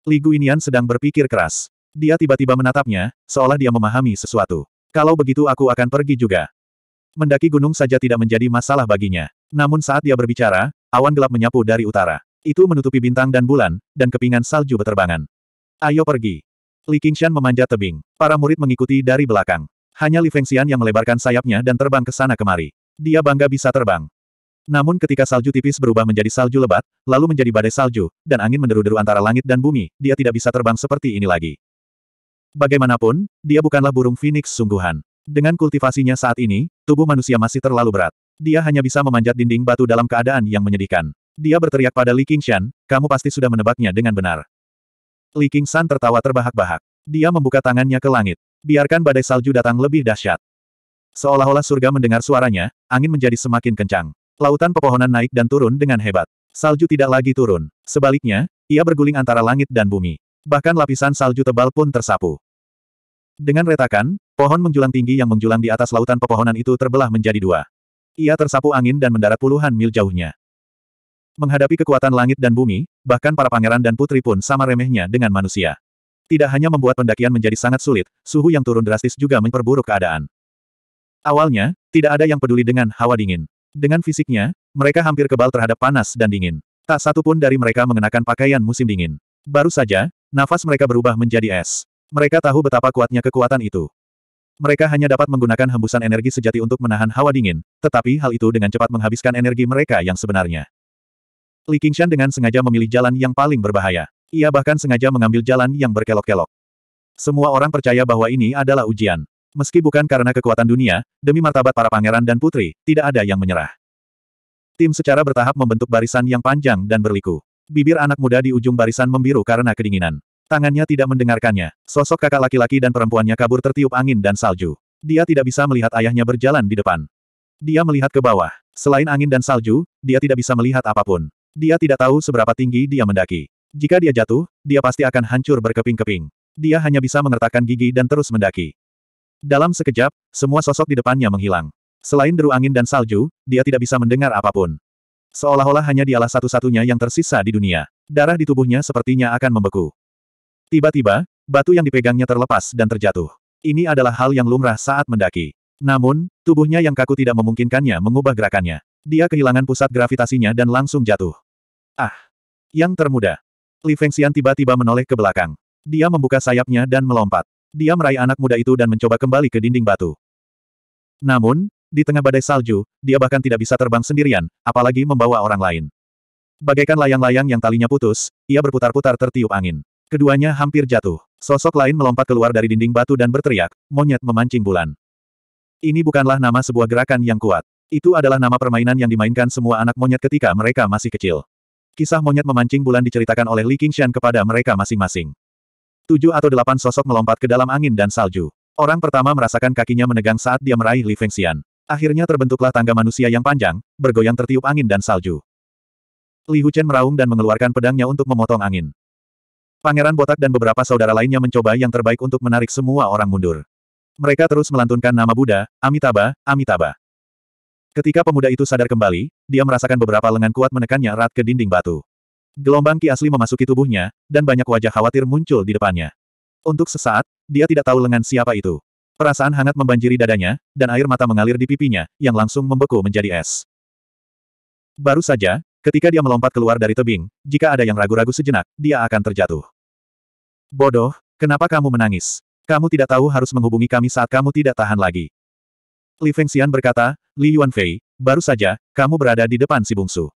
Li Guinian sedang berpikir keras. Dia tiba-tiba menatapnya, seolah dia memahami sesuatu. Kalau begitu aku akan pergi juga. Mendaki gunung saja tidak menjadi masalah baginya. Namun saat dia berbicara, awan gelap menyapu dari utara. Itu menutupi bintang dan bulan, dan kepingan salju beterbangan. Ayo pergi. Li Qingshan memanjat tebing. Para murid mengikuti dari belakang. Hanya Li Fengxian yang melebarkan sayapnya dan terbang ke sana kemari. Dia bangga bisa terbang. Namun ketika salju tipis berubah menjadi salju lebat, lalu menjadi badai salju, dan angin menderu-deru antara langit dan bumi, dia tidak bisa terbang seperti ini lagi. Bagaimanapun, dia bukanlah burung phoenix sungguhan. Dengan kultivasinya saat ini, tubuh manusia masih terlalu berat. Dia hanya bisa memanjat dinding batu dalam keadaan yang menyedihkan. Dia berteriak pada Li Qingshan, kamu pasti sudah menebaknya dengan benar. Li Qingshan tertawa terbahak-bahak. Dia membuka tangannya ke langit. Biarkan badai salju datang lebih dahsyat. Seolah-olah surga mendengar suaranya, angin menjadi semakin kencang. Lautan pepohonan naik dan turun dengan hebat. Salju tidak lagi turun. Sebaliknya, ia berguling antara langit dan bumi. Bahkan lapisan salju tebal pun tersapu. Dengan retakan, pohon menjulang tinggi yang menjulang di atas lautan pepohonan itu terbelah menjadi dua. Ia tersapu angin dan mendarat puluhan mil jauhnya. Menghadapi kekuatan langit dan bumi, bahkan para pangeran dan putri pun sama remehnya dengan manusia. Tidak hanya membuat pendakian menjadi sangat sulit, suhu yang turun drastis juga memperburuk keadaan. Awalnya, tidak ada yang peduli dengan hawa dingin. Dengan fisiknya, mereka hampir kebal terhadap panas dan dingin. Tak satu pun dari mereka mengenakan pakaian musim dingin. Baru saja, nafas mereka berubah menjadi es. Mereka tahu betapa kuatnya kekuatan itu. Mereka hanya dapat menggunakan hembusan energi sejati untuk menahan hawa dingin, tetapi hal itu dengan cepat menghabiskan energi mereka yang sebenarnya. Li Qingshan dengan sengaja memilih jalan yang paling berbahaya. Ia bahkan sengaja mengambil jalan yang berkelok-kelok. Semua orang percaya bahwa ini adalah ujian. Meski bukan karena kekuatan dunia, demi martabat para pangeran dan putri, tidak ada yang menyerah. Tim secara bertahap membentuk barisan yang panjang dan berliku. Bibir anak muda di ujung barisan membiru karena kedinginan. Tangannya tidak mendengarkannya. Sosok kakak laki-laki dan perempuannya kabur tertiup angin dan salju. Dia tidak bisa melihat ayahnya berjalan di depan. Dia melihat ke bawah. Selain angin dan salju, dia tidak bisa melihat apapun. Dia tidak tahu seberapa tinggi dia mendaki. Jika dia jatuh, dia pasti akan hancur berkeping-keping. Dia hanya bisa mengertakkan gigi dan terus mendaki. Dalam sekejap, semua sosok di depannya menghilang. Selain deru angin dan salju, dia tidak bisa mendengar apapun. Seolah-olah hanya dialah satu-satunya yang tersisa di dunia. Darah di tubuhnya sepertinya akan membeku. Tiba-tiba, batu yang dipegangnya terlepas dan terjatuh. Ini adalah hal yang lumrah saat mendaki. Namun, tubuhnya yang kaku tidak memungkinkannya mengubah gerakannya. Dia kehilangan pusat gravitasinya dan langsung jatuh. Ah! Yang termuda. Li Fengxian tiba-tiba menoleh ke belakang. Dia membuka sayapnya dan melompat. Dia meraih anak muda itu dan mencoba kembali ke dinding batu. Namun, di tengah badai salju, dia bahkan tidak bisa terbang sendirian, apalagi membawa orang lain. Bagaikan layang-layang yang talinya putus, ia berputar-putar tertiup angin. Keduanya hampir jatuh. Sosok lain melompat keluar dari dinding batu dan berteriak, monyet memancing bulan. Ini bukanlah nama sebuah gerakan yang kuat. Itu adalah nama permainan yang dimainkan semua anak monyet ketika mereka masih kecil. Kisah monyet memancing bulan diceritakan oleh Li Qingshan kepada mereka masing-masing. Tujuh atau delapan sosok melompat ke dalam angin dan salju. Orang pertama merasakan kakinya menegang saat dia meraih Li Fengxian. Akhirnya terbentuklah tangga manusia yang panjang, bergoyang tertiup angin dan salju. Li Huchen meraung dan mengeluarkan pedangnya untuk memotong angin. Pangeran Botak dan beberapa saudara lainnya mencoba yang terbaik untuk menarik semua orang mundur. Mereka terus melantunkan nama Buddha, Amitabha, Amitabha. Ketika pemuda itu sadar kembali, dia merasakan beberapa lengan kuat menekannya erat ke dinding batu. Gelombang ki asli memasuki tubuhnya, dan banyak wajah khawatir muncul di depannya. Untuk sesaat, dia tidak tahu lengan siapa itu. Perasaan hangat membanjiri dadanya, dan air mata mengalir di pipinya, yang langsung membeku menjadi es. Baru saja, ketika dia melompat keluar dari tebing, jika ada yang ragu-ragu sejenak, dia akan terjatuh. Bodoh, kenapa kamu menangis? Kamu tidak tahu harus menghubungi kami saat kamu tidak tahan lagi. Li Fengxian berkata, Li Yuanfei, baru saja, kamu berada di depan si bungsu.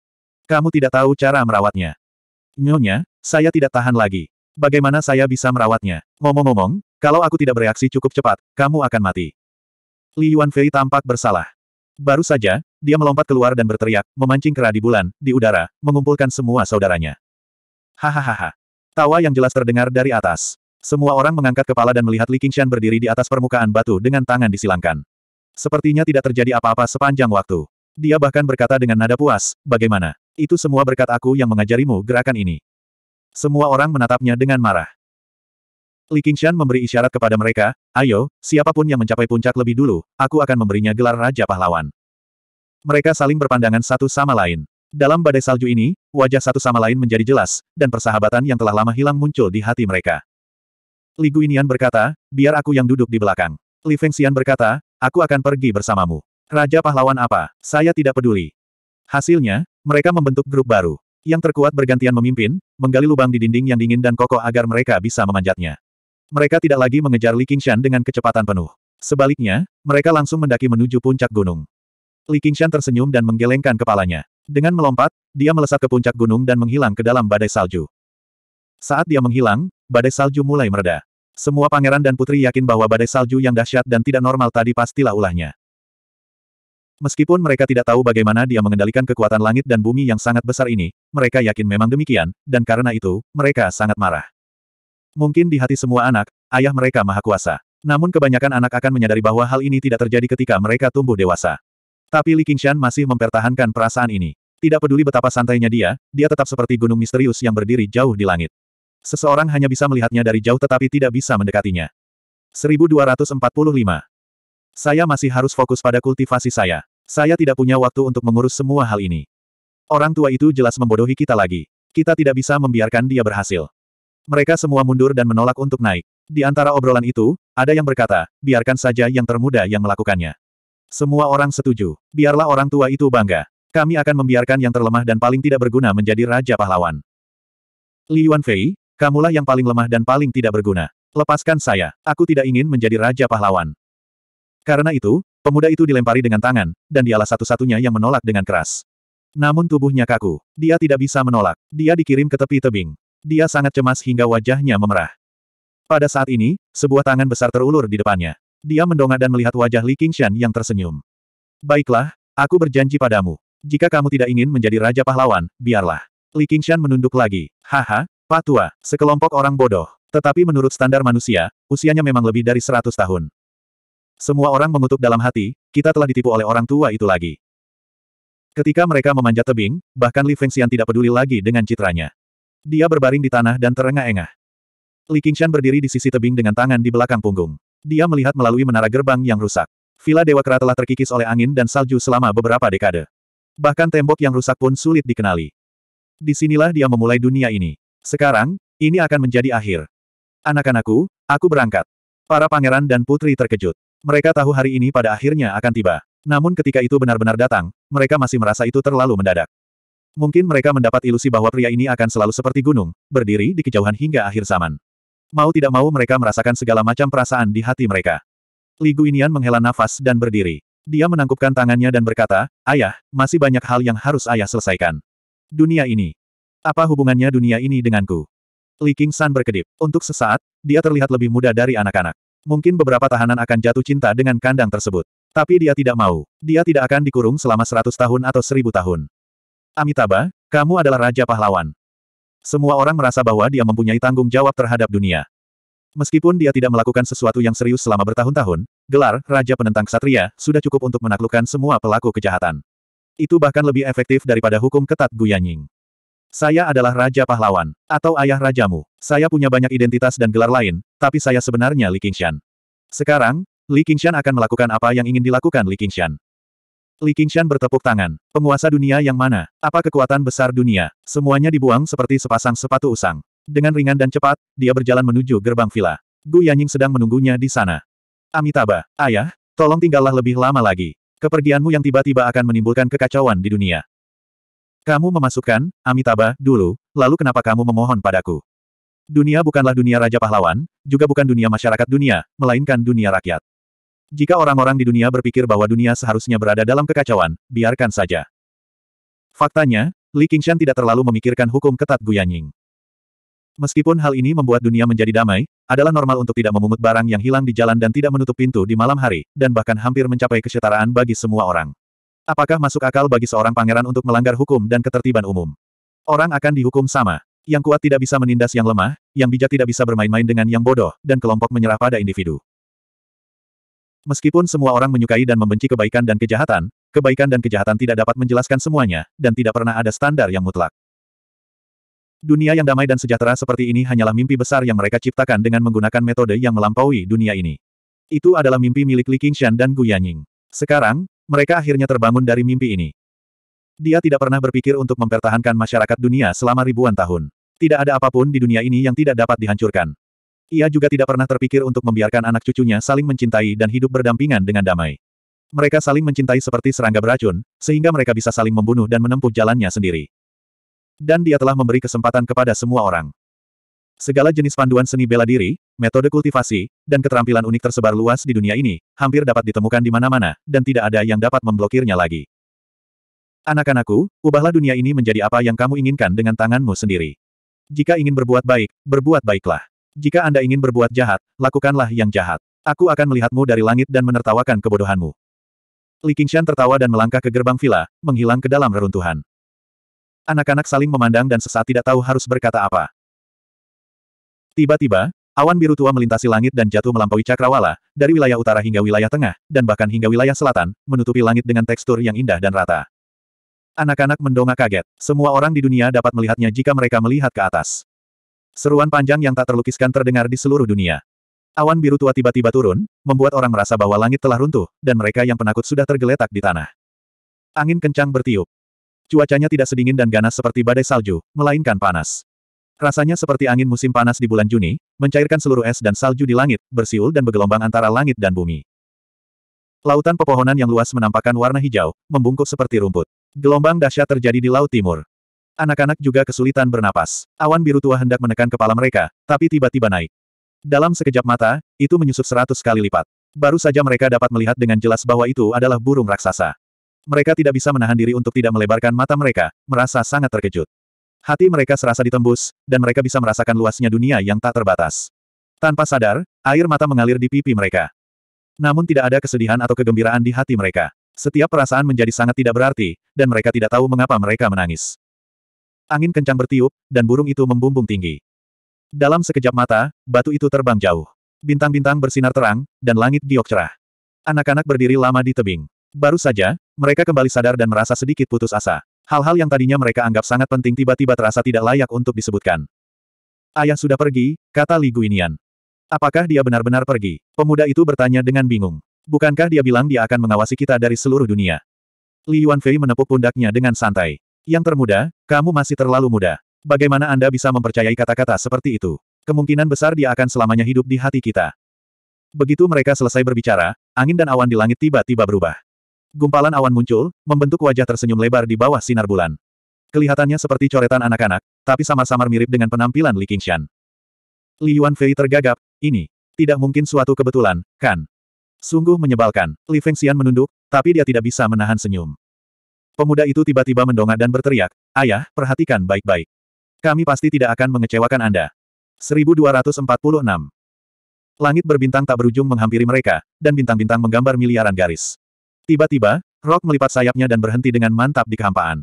Kamu tidak tahu cara merawatnya. Nyonya, saya tidak tahan lagi. Bagaimana saya bisa merawatnya? Ngomong-ngomong, kalau aku tidak bereaksi cukup cepat, kamu akan mati. Li Yuanfei tampak bersalah. Baru saja, dia melompat keluar dan berteriak, memancing kera di bulan, di udara, mengumpulkan semua saudaranya. Hahaha. Tawa yang jelas terdengar dari atas. Semua orang mengangkat kepala dan melihat Li Qingshan berdiri di atas permukaan batu dengan tangan disilangkan. Sepertinya tidak terjadi apa-apa sepanjang waktu. Dia bahkan berkata dengan nada puas, bagaimana? Itu semua berkat aku yang mengajarimu gerakan ini. Semua orang menatapnya dengan marah. Li Qingshan memberi isyarat kepada mereka, ayo, siapapun yang mencapai puncak lebih dulu, aku akan memberinya gelar Raja Pahlawan. Mereka saling berpandangan satu sama lain. Dalam badai salju ini, wajah satu sama lain menjadi jelas, dan persahabatan yang telah lama hilang muncul di hati mereka. Li Guinian berkata, biar aku yang duduk di belakang. Li Fengxian berkata, aku akan pergi bersamamu. Raja pahlawan apa? Saya tidak peduli. Hasilnya, mereka membentuk grup baru. Yang terkuat bergantian memimpin, menggali lubang di dinding yang dingin dan kokoh agar mereka bisa memanjatnya. Mereka tidak lagi mengejar Li Qingshan dengan kecepatan penuh. Sebaliknya, mereka langsung mendaki menuju puncak gunung. Li Qingshan tersenyum dan menggelengkan kepalanya. Dengan melompat, dia melesat ke puncak gunung dan menghilang ke dalam badai salju. Saat dia menghilang, badai salju mulai mereda. Semua pangeran dan putri yakin bahwa badai salju yang dahsyat dan tidak normal tadi pastilah ulahnya. Meskipun mereka tidak tahu bagaimana dia mengendalikan kekuatan langit dan bumi yang sangat besar ini, mereka yakin memang demikian, dan karena itu, mereka sangat marah. Mungkin di hati semua anak, ayah mereka maha kuasa. Namun kebanyakan anak akan menyadari bahwa hal ini tidak terjadi ketika mereka tumbuh dewasa. Tapi Li Qingshan masih mempertahankan perasaan ini. Tidak peduli betapa santainya dia, dia tetap seperti gunung misterius yang berdiri jauh di langit. Seseorang hanya bisa melihatnya dari jauh tetapi tidak bisa mendekatinya. 1245. Saya masih harus fokus pada kultivasi saya. Saya tidak punya waktu untuk mengurus semua hal ini. Orang tua itu jelas membodohi kita lagi. Kita tidak bisa membiarkan dia berhasil. Mereka semua mundur dan menolak untuk naik. Di antara obrolan itu, ada yang berkata, biarkan saja yang termuda yang melakukannya. Semua orang setuju. Biarlah orang tua itu bangga. Kami akan membiarkan yang terlemah dan paling tidak berguna menjadi raja pahlawan. Li Yuanfei, kamulah yang paling lemah dan paling tidak berguna. Lepaskan saya. Aku tidak ingin menjadi raja pahlawan. Karena itu, Pemuda itu dilempari dengan tangan, dan dialah satu-satunya yang menolak dengan keras. Namun tubuhnya kaku. Dia tidak bisa menolak. Dia dikirim ke tepi tebing. Dia sangat cemas hingga wajahnya memerah. Pada saat ini, sebuah tangan besar terulur di depannya. Dia mendongak dan melihat wajah Li Qingshan yang tersenyum. Baiklah, aku berjanji padamu. Jika kamu tidak ingin menjadi Raja Pahlawan, biarlah. Li Qingshan menunduk lagi. Haha, patua, sekelompok orang bodoh. Tetapi menurut standar manusia, usianya memang lebih dari 100 tahun. Semua orang mengutuk dalam hati, kita telah ditipu oleh orang tua itu lagi. Ketika mereka memanjat tebing, bahkan Li Fengxian tidak peduli lagi dengan citranya. Dia berbaring di tanah dan terengah-engah. Li Qingshan berdiri di sisi tebing dengan tangan di belakang punggung. Dia melihat melalui menara gerbang yang rusak. Villa Dewa Kera telah terkikis oleh angin dan salju selama beberapa dekade. Bahkan tembok yang rusak pun sulit dikenali. Disinilah dia memulai dunia ini. Sekarang, ini akan menjadi akhir. Anak-anakku, aku berangkat. Para pangeran dan putri terkejut. Mereka tahu hari ini pada akhirnya akan tiba. Namun ketika itu benar-benar datang, mereka masih merasa itu terlalu mendadak. Mungkin mereka mendapat ilusi bahwa pria ini akan selalu seperti gunung, berdiri di kejauhan hingga akhir zaman. Mau tidak mau mereka merasakan segala macam perasaan di hati mereka. Li Guinian menghela nafas dan berdiri. Dia menangkupkan tangannya dan berkata, Ayah, masih banyak hal yang harus ayah selesaikan. Dunia ini. Apa hubungannya dunia ini denganku? Li King San berkedip. Untuk sesaat, dia terlihat lebih muda dari anak-anak. Mungkin beberapa tahanan akan jatuh cinta dengan kandang tersebut. Tapi dia tidak mau. Dia tidak akan dikurung selama seratus tahun atau seribu tahun. Amitabha, kamu adalah Raja Pahlawan. Semua orang merasa bahwa dia mempunyai tanggung jawab terhadap dunia. Meskipun dia tidak melakukan sesuatu yang serius selama bertahun-tahun, gelar Raja Penentang Satria sudah cukup untuk menaklukkan semua pelaku kejahatan. Itu bahkan lebih efektif daripada hukum ketat Guyanying. Saya adalah Raja Pahlawan, atau ayah rajamu. Saya punya banyak identitas dan gelar lain, tapi saya sebenarnya Li Qingshan. Sekarang, Li Qingshan akan melakukan apa yang ingin dilakukan Li Qingshan. Li Qingshan bertepuk tangan. Penguasa dunia yang mana? Apa kekuatan besar dunia? Semuanya dibuang seperti sepasang sepatu usang. Dengan ringan dan cepat, dia berjalan menuju gerbang villa. Gu Yanying sedang menunggunya di sana. Amitabha, ayah, tolong tinggallah lebih lama lagi. Kepergianmu yang tiba-tiba akan menimbulkan kekacauan di dunia. Kamu memasukkan, Amitabha, dulu, lalu kenapa kamu memohon padaku? Dunia bukanlah dunia Raja Pahlawan, juga bukan dunia masyarakat dunia, melainkan dunia rakyat. Jika orang-orang di dunia berpikir bahwa dunia seharusnya berada dalam kekacauan, biarkan saja. Faktanya, Li Qingshan tidak terlalu memikirkan hukum ketat Guyanying. Meskipun hal ini membuat dunia menjadi damai, adalah normal untuk tidak memungut barang yang hilang di jalan dan tidak menutup pintu di malam hari, dan bahkan hampir mencapai kesetaraan bagi semua orang. Apakah masuk akal bagi seorang pangeran untuk melanggar hukum dan ketertiban umum? Orang akan dihukum sama. Yang kuat tidak bisa menindas yang lemah, yang bijak tidak bisa bermain-main dengan yang bodoh, dan kelompok menyerah pada individu. Meskipun semua orang menyukai dan membenci kebaikan dan kejahatan, kebaikan dan kejahatan tidak dapat menjelaskan semuanya, dan tidak pernah ada standar yang mutlak. Dunia yang damai dan sejahtera seperti ini hanyalah mimpi besar yang mereka ciptakan dengan menggunakan metode yang melampaui dunia ini. Itu adalah mimpi milik Li Qingshan dan Gu Yanying. Sekarang, mereka akhirnya terbangun dari mimpi ini. Dia tidak pernah berpikir untuk mempertahankan masyarakat dunia selama ribuan tahun. Tidak ada apapun di dunia ini yang tidak dapat dihancurkan. Ia juga tidak pernah terpikir untuk membiarkan anak cucunya saling mencintai dan hidup berdampingan dengan damai. Mereka saling mencintai seperti serangga beracun, sehingga mereka bisa saling membunuh dan menempuh jalannya sendiri. Dan dia telah memberi kesempatan kepada semua orang. Segala jenis panduan seni bela diri, metode kultivasi, dan keterampilan unik tersebar luas di dunia ini, hampir dapat ditemukan di mana-mana, dan tidak ada yang dapat memblokirnya lagi. Anak-anakku, ubahlah dunia ini menjadi apa yang kamu inginkan dengan tanganmu sendiri. Jika ingin berbuat baik, berbuat baiklah. Jika Anda ingin berbuat jahat, lakukanlah yang jahat. Aku akan melihatmu dari langit dan menertawakan kebodohanmu. Li Qingshan tertawa dan melangkah ke gerbang villa, menghilang ke dalam reruntuhan. Anak-anak saling memandang dan sesaat tidak tahu harus berkata apa. Tiba-tiba, awan biru tua melintasi langit dan jatuh melampaui cakrawala, dari wilayah utara hingga wilayah tengah, dan bahkan hingga wilayah selatan, menutupi langit dengan tekstur yang indah dan rata. Anak-anak mendongak kaget. Semua orang di dunia dapat melihatnya jika mereka melihat ke atas. Seruan panjang yang tak terlukiskan terdengar di seluruh dunia. Awan biru tua tiba-tiba turun, membuat orang merasa bahwa langit telah runtuh, dan mereka yang penakut sudah tergeletak di tanah. Angin kencang bertiup. Cuacanya tidak sedingin dan ganas seperti badai salju, melainkan panas. Rasanya seperti angin musim panas di bulan Juni, mencairkan seluruh es dan salju di langit, bersiul dan bergelombang antara langit dan bumi. Lautan pepohonan yang luas menampakkan warna hijau, membungkuk seperti rumput. Gelombang dahsyat terjadi di Laut Timur. Anak-anak juga kesulitan bernapas. Awan biru tua hendak menekan kepala mereka, tapi tiba-tiba naik. Dalam sekejap mata, itu menyusut seratus kali lipat. Baru saja mereka dapat melihat dengan jelas bahwa itu adalah burung raksasa. Mereka tidak bisa menahan diri untuk tidak melebarkan mata mereka, merasa sangat terkejut. Hati mereka serasa ditembus, dan mereka bisa merasakan luasnya dunia yang tak terbatas. Tanpa sadar, air mata mengalir di pipi mereka. Namun tidak ada kesedihan atau kegembiraan di hati mereka. Setiap perasaan menjadi sangat tidak berarti, dan mereka tidak tahu mengapa mereka menangis. Angin kencang bertiup, dan burung itu membumbung tinggi. Dalam sekejap mata, batu itu terbang jauh. Bintang-bintang bersinar terang, dan langit giok cerah. Anak-anak berdiri lama di tebing. Baru saja, mereka kembali sadar dan merasa sedikit putus asa. Hal-hal yang tadinya mereka anggap sangat penting tiba-tiba terasa tidak layak untuk disebutkan. Ayah sudah pergi, kata Li Guinian. Apakah dia benar-benar pergi? Pemuda itu bertanya dengan bingung. Bukankah dia bilang dia akan mengawasi kita dari seluruh dunia? Li Yuanfei menepuk pundaknya dengan santai. Yang termuda, kamu masih terlalu muda. Bagaimana Anda bisa mempercayai kata-kata seperti itu? Kemungkinan besar dia akan selamanya hidup di hati kita. Begitu mereka selesai berbicara, angin dan awan di langit tiba-tiba berubah. Gumpalan awan muncul, membentuk wajah tersenyum lebar di bawah sinar bulan. Kelihatannya seperti coretan anak-anak, tapi samar-samar mirip dengan penampilan Li Qingshan. Li Yuan Fei tergagap, ini tidak mungkin suatu kebetulan, kan? Sungguh menyebalkan. Li Feng Xian menunduk, tapi dia tidak bisa menahan senyum. Pemuda itu tiba-tiba mendongak dan berteriak, "Ayah, perhatikan baik-baik. Kami pasti tidak akan mengecewakan Anda." 1246 Langit berbintang tak berujung menghampiri mereka, dan bintang-bintang menggambar miliaran garis. Tiba-tiba, Rock melipat sayapnya dan berhenti dengan mantap di kehampaan.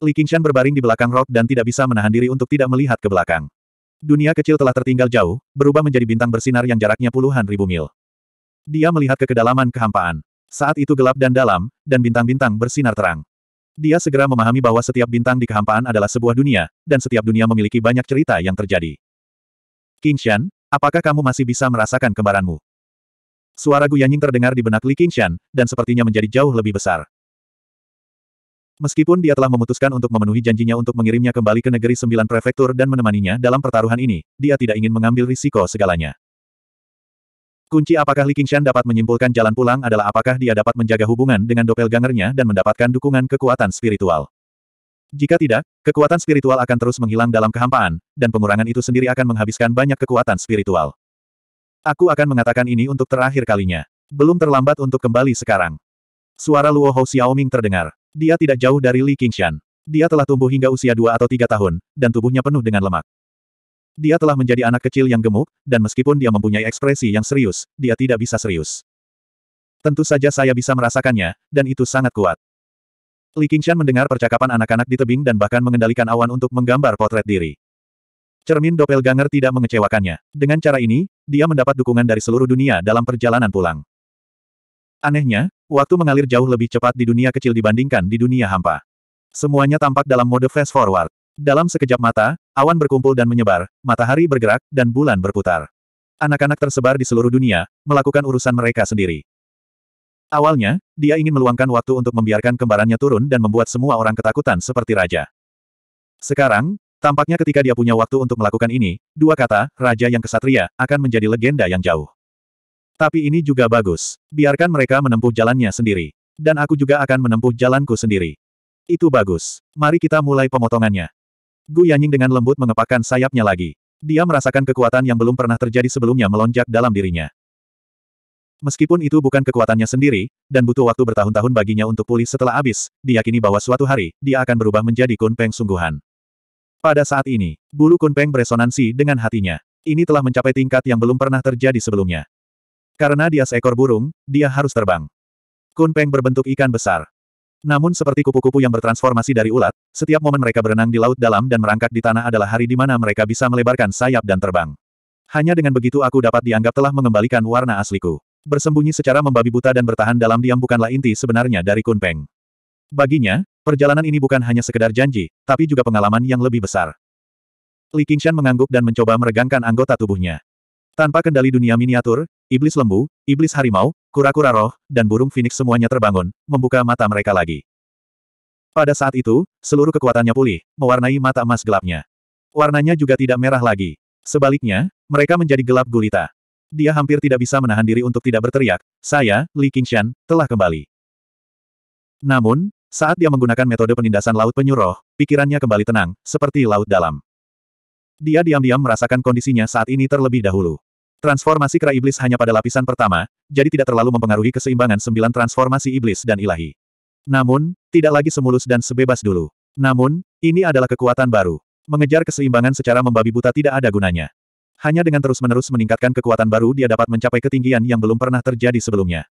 Li Qingshan berbaring di belakang Rock dan tidak bisa menahan diri untuk tidak melihat ke belakang. Dunia kecil telah tertinggal jauh, berubah menjadi bintang bersinar yang jaraknya puluhan ribu mil. Dia melihat ke kedalaman kehampaan. Saat itu gelap dan dalam, dan bintang-bintang bersinar terang. Dia segera memahami bahwa setiap bintang di kehampaan adalah sebuah dunia, dan setiap dunia memiliki banyak cerita yang terjadi. Qingshan, apakah kamu masih bisa merasakan kembaranmu? Suara Guyanying terdengar di benak Li Qingshan, dan sepertinya menjadi jauh lebih besar. Meskipun dia telah memutuskan untuk memenuhi janjinya untuk mengirimnya kembali ke negeri sembilan prefektur dan menemaninya dalam pertaruhan ini, dia tidak ingin mengambil risiko segalanya. Kunci apakah Li Qingshan dapat menyimpulkan jalan pulang adalah apakah dia dapat menjaga hubungan dengan doppelgangernya dan mendapatkan dukungan kekuatan spiritual. Jika tidak, kekuatan spiritual akan terus menghilang dalam kehampaan, dan pengurangan itu sendiri akan menghabiskan banyak kekuatan spiritual. Aku akan mengatakan ini untuk terakhir kalinya. Belum terlambat untuk kembali sekarang. Suara Luo Hou Xiaoming terdengar. Dia tidak jauh dari Li Qingshan. Dia telah tumbuh hingga usia dua atau tiga tahun, dan tubuhnya penuh dengan lemak. Dia telah menjadi anak kecil yang gemuk, dan meskipun dia mempunyai ekspresi yang serius, dia tidak bisa serius. Tentu saja saya bisa merasakannya, dan itu sangat kuat. Li Qingshan mendengar percakapan anak-anak di tebing dan bahkan mengendalikan awan untuk menggambar potret diri. Cermin doppelganger tidak mengecewakannya. Dengan cara ini, dia mendapat dukungan dari seluruh dunia dalam perjalanan pulang. Anehnya, waktu mengalir jauh lebih cepat di dunia kecil dibandingkan di dunia hampa. Semuanya tampak dalam mode fast forward. Dalam sekejap mata, awan berkumpul dan menyebar, matahari bergerak, dan bulan berputar. Anak-anak tersebar di seluruh dunia, melakukan urusan mereka sendiri. Awalnya, dia ingin meluangkan waktu untuk membiarkan kembarannya turun dan membuat semua orang ketakutan seperti raja. Sekarang, Tampaknya ketika dia punya waktu untuk melakukan ini, dua kata, Raja yang kesatria, akan menjadi legenda yang jauh. Tapi ini juga bagus. Biarkan mereka menempuh jalannya sendiri. Dan aku juga akan menempuh jalanku sendiri. Itu bagus. Mari kita mulai pemotongannya. Gu Yanying dengan lembut mengepakkan sayapnya lagi. Dia merasakan kekuatan yang belum pernah terjadi sebelumnya melonjak dalam dirinya. Meskipun itu bukan kekuatannya sendiri, dan butuh waktu bertahun-tahun baginya untuk pulih setelah habis, diyakini bahwa suatu hari, dia akan berubah menjadi Kun sungguhan. Pada saat ini, bulu Kunpeng beresonansi dengan hatinya. Ini telah mencapai tingkat yang belum pernah terjadi sebelumnya. Karena dia seekor burung, dia harus terbang. Kunpeng berbentuk ikan besar. Namun seperti kupu-kupu yang bertransformasi dari ulat, setiap momen mereka berenang di laut dalam dan merangkak di tanah adalah hari di mana mereka bisa melebarkan sayap dan terbang. Hanya dengan begitu aku dapat dianggap telah mengembalikan warna asliku. Bersembunyi secara membabi buta dan bertahan dalam diam bukanlah inti sebenarnya dari Kunpeng. Baginya, perjalanan ini bukan hanya sekedar janji, tapi juga pengalaman yang lebih besar. Li Qingshan mengangguk dan mencoba meregangkan anggota tubuhnya. Tanpa kendali dunia miniatur, iblis lembu, iblis harimau, kura-kura roh, dan burung phoenix semuanya terbangun, membuka mata mereka lagi. Pada saat itu, seluruh kekuatannya pulih, mewarnai mata emas gelapnya. Warnanya juga tidak merah lagi. Sebaliknya, mereka menjadi gelap gulita. Dia hampir tidak bisa menahan diri untuk tidak berteriak, saya, Li Qingshan, telah kembali. Namun, saat dia menggunakan metode penindasan laut penyuruh, pikirannya kembali tenang, seperti laut dalam. Dia diam-diam merasakan kondisinya saat ini terlebih dahulu. Transformasi kera iblis hanya pada lapisan pertama, jadi tidak terlalu mempengaruhi keseimbangan sembilan transformasi iblis dan ilahi. Namun, tidak lagi semulus dan sebebas dulu. Namun, ini adalah kekuatan baru. Mengejar keseimbangan secara membabi buta tidak ada gunanya. Hanya dengan terus-menerus meningkatkan kekuatan baru dia dapat mencapai ketinggian yang belum pernah terjadi sebelumnya.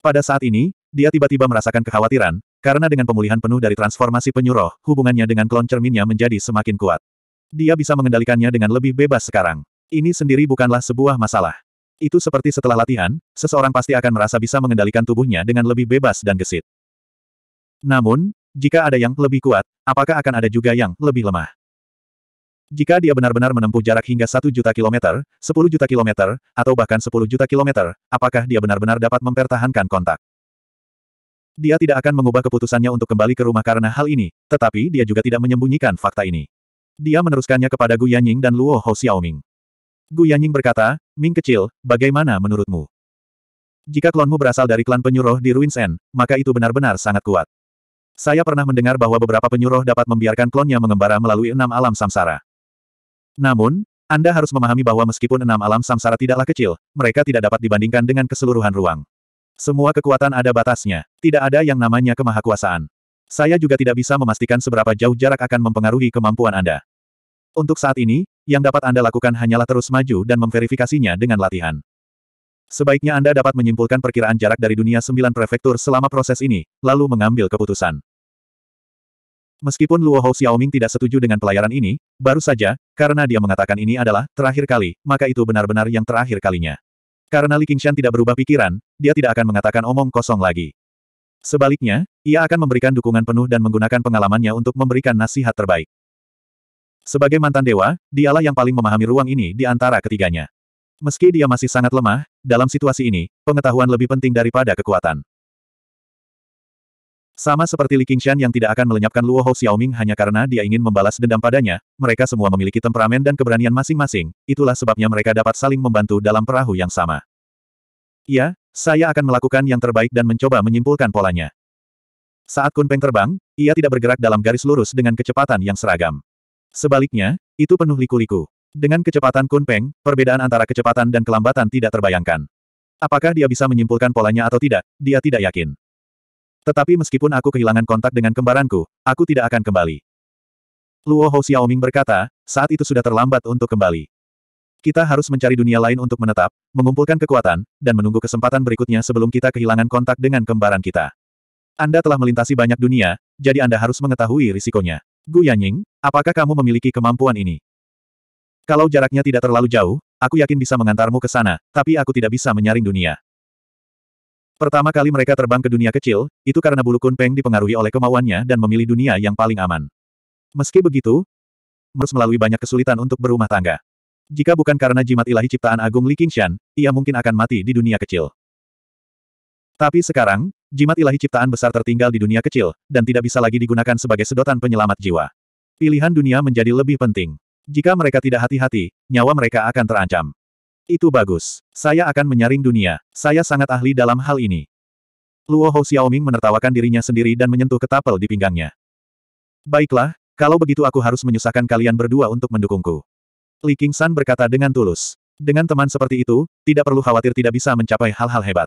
Pada saat ini, dia tiba-tiba merasakan kekhawatiran, karena dengan pemulihan penuh dari transformasi penyuruh, hubungannya dengan klon cerminnya menjadi semakin kuat. Dia bisa mengendalikannya dengan lebih bebas sekarang. Ini sendiri bukanlah sebuah masalah. Itu seperti setelah latihan, seseorang pasti akan merasa bisa mengendalikan tubuhnya dengan lebih bebas dan gesit. Namun, jika ada yang lebih kuat, apakah akan ada juga yang lebih lemah? Jika dia benar-benar menempuh jarak hingga 1 juta kilometer, 10 juta kilometer, atau bahkan 10 juta kilometer, apakah dia benar-benar dapat mempertahankan kontak? Dia tidak akan mengubah keputusannya untuk kembali ke rumah karena hal ini, tetapi dia juga tidak menyembunyikan fakta ini. Dia meneruskannya kepada Gu Yanying dan Luo Hou Xiaoming. Gu Yanying berkata, Ming kecil, bagaimana menurutmu? Jika klonmu berasal dari klan penyuruh di Ruins End, maka itu benar-benar sangat kuat. Saya pernah mendengar bahwa beberapa penyuruh dapat membiarkan klonnya mengembara melalui enam alam samsara. Namun, anda harus memahami bahwa meskipun enam alam samsara tidaklah kecil, mereka tidak dapat dibandingkan dengan keseluruhan ruang. Semua kekuatan ada batasnya. Tidak ada yang namanya kemahakuasaan. Saya juga tidak bisa memastikan seberapa jauh jarak akan mempengaruhi kemampuan Anda. Untuk saat ini, yang dapat Anda lakukan hanyalah terus maju dan memverifikasinya dengan latihan. Sebaiknya Anda dapat menyimpulkan perkiraan jarak dari dunia sembilan prefektur selama proses ini, lalu mengambil keputusan. Meskipun Luo Hou Xiaoming tidak setuju dengan pelayaran ini, baru saja, karena dia mengatakan ini adalah terakhir kali, maka itu benar-benar yang terakhir kalinya. Karena Li Qingshan tidak berubah pikiran, dia tidak akan mengatakan omong kosong lagi. Sebaliknya, ia akan memberikan dukungan penuh dan menggunakan pengalamannya untuk memberikan nasihat terbaik. Sebagai mantan dewa, dialah yang paling memahami ruang ini di antara ketiganya. Meski dia masih sangat lemah, dalam situasi ini, pengetahuan lebih penting daripada kekuatan. Sama seperti Li Qingshan yang tidak akan melenyapkan Luo Hou Xiaoming hanya karena dia ingin membalas dendam padanya, mereka semua memiliki temperamen dan keberanian masing-masing, itulah sebabnya mereka dapat saling membantu dalam perahu yang sama. Ya, saya akan melakukan yang terbaik dan mencoba menyimpulkan polanya. Saat Kun Peng terbang, ia tidak bergerak dalam garis lurus dengan kecepatan yang seragam. Sebaliknya, itu penuh liku-liku. Dengan kecepatan Kun Peng, perbedaan antara kecepatan dan kelambatan tidak terbayangkan. Apakah dia bisa menyimpulkan polanya atau tidak, dia tidak yakin. Tetapi meskipun aku kehilangan kontak dengan kembaranku, aku tidak akan kembali. Luo Hou Xiaoming berkata, saat itu sudah terlambat untuk kembali. Kita harus mencari dunia lain untuk menetap, mengumpulkan kekuatan, dan menunggu kesempatan berikutnya sebelum kita kehilangan kontak dengan kembaran kita. Anda telah melintasi banyak dunia, jadi Anda harus mengetahui risikonya. Gu Yanying, apakah kamu memiliki kemampuan ini? Kalau jaraknya tidak terlalu jauh, aku yakin bisa mengantarmu ke sana, tapi aku tidak bisa menyaring dunia. Pertama kali mereka terbang ke dunia kecil, itu karena bulu kunpeng dipengaruhi oleh kemauannya dan memilih dunia yang paling aman. Meski begitu, Merus melalui banyak kesulitan untuk berumah tangga. Jika bukan karena jimat ilahi ciptaan agung Li Qingshan, ia mungkin akan mati di dunia kecil. Tapi sekarang, jimat ilahi ciptaan besar tertinggal di dunia kecil, dan tidak bisa lagi digunakan sebagai sedotan penyelamat jiwa. Pilihan dunia menjadi lebih penting. Jika mereka tidak hati-hati, nyawa mereka akan terancam. Itu bagus. Saya akan menyaring dunia. Saya sangat ahli dalam hal ini. Luo Hou Xiaoming menertawakan dirinya sendiri dan menyentuh ketapel di pinggangnya. Baiklah, kalau begitu aku harus menyusahkan kalian berdua untuk mendukungku. Li Qingshan berkata dengan tulus. Dengan teman seperti itu, tidak perlu khawatir tidak bisa mencapai hal-hal hebat.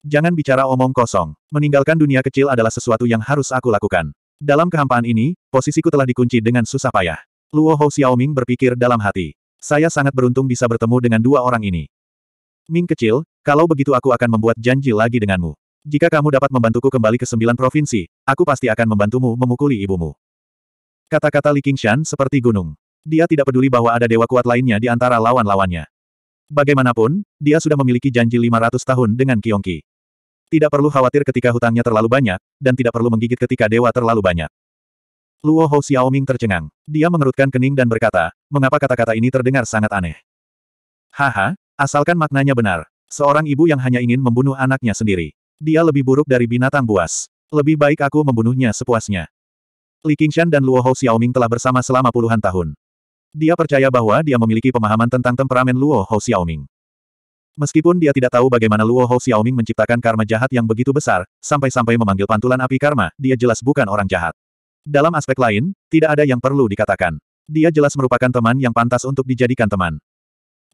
Jangan bicara omong kosong. Meninggalkan dunia kecil adalah sesuatu yang harus aku lakukan. Dalam kehampaan ini, posisiku telah dikunci dengan susah payah. Luo Hou Xiaoming berpikir dalam hati. Saya sangat beruntung bisa bertemu dengan dua orang ini. Ming kecil, kalau begitu aku akan membuat janji lagi denganmu. Jika kamu dapat membantuku kembali ke sembilan provinsi, aku pasti akan membantumu memukuli ibumu. Kata-kata Li Qingshan seperti gunung. Dia tidak peduli bahwa ada dewa kuat lainnya di antara lawan-lawannya. Bagaimanapun, dia sudah memiliki janji 500 tahun dengan Kiongki. Tidak perlu khawatir ketika hutangnya terlalu banyak, dan tidak perlu menggigit ketika dewa terlalu banyak. Luo Hou Xiaoming tercengang. Dia mengerutkan kening dan berkata, mengapa kata-kata ini terdengar sangat aneh? Haha, asalkan maknanya benar. Seorang ibu yang hanya ingin membunuh anaknya sendiri. Dia lebih buruk dari binatang buas. Lebih baik aku membunuhnya sepuasnya. Li Qingshan dan Luo Hou Xiaoming telah bersama selama puluhan tahun. Dia percaya bahwa dia memiliki pemahaman tentang temperamen Luo Hou Xiaoming. Meskipun dia tidak tahu bagaimana Luo Hou Xiaoming menciptakan karma jahat yang begitu besar, sampai-sampai memanggil pantulan api karma, dia jelas bukan orang jahat. Dalam aspek lain, tidak ada yang perlu dikatakan. Dia jelas merupakan teman yang pantas untuk dijadikan teman.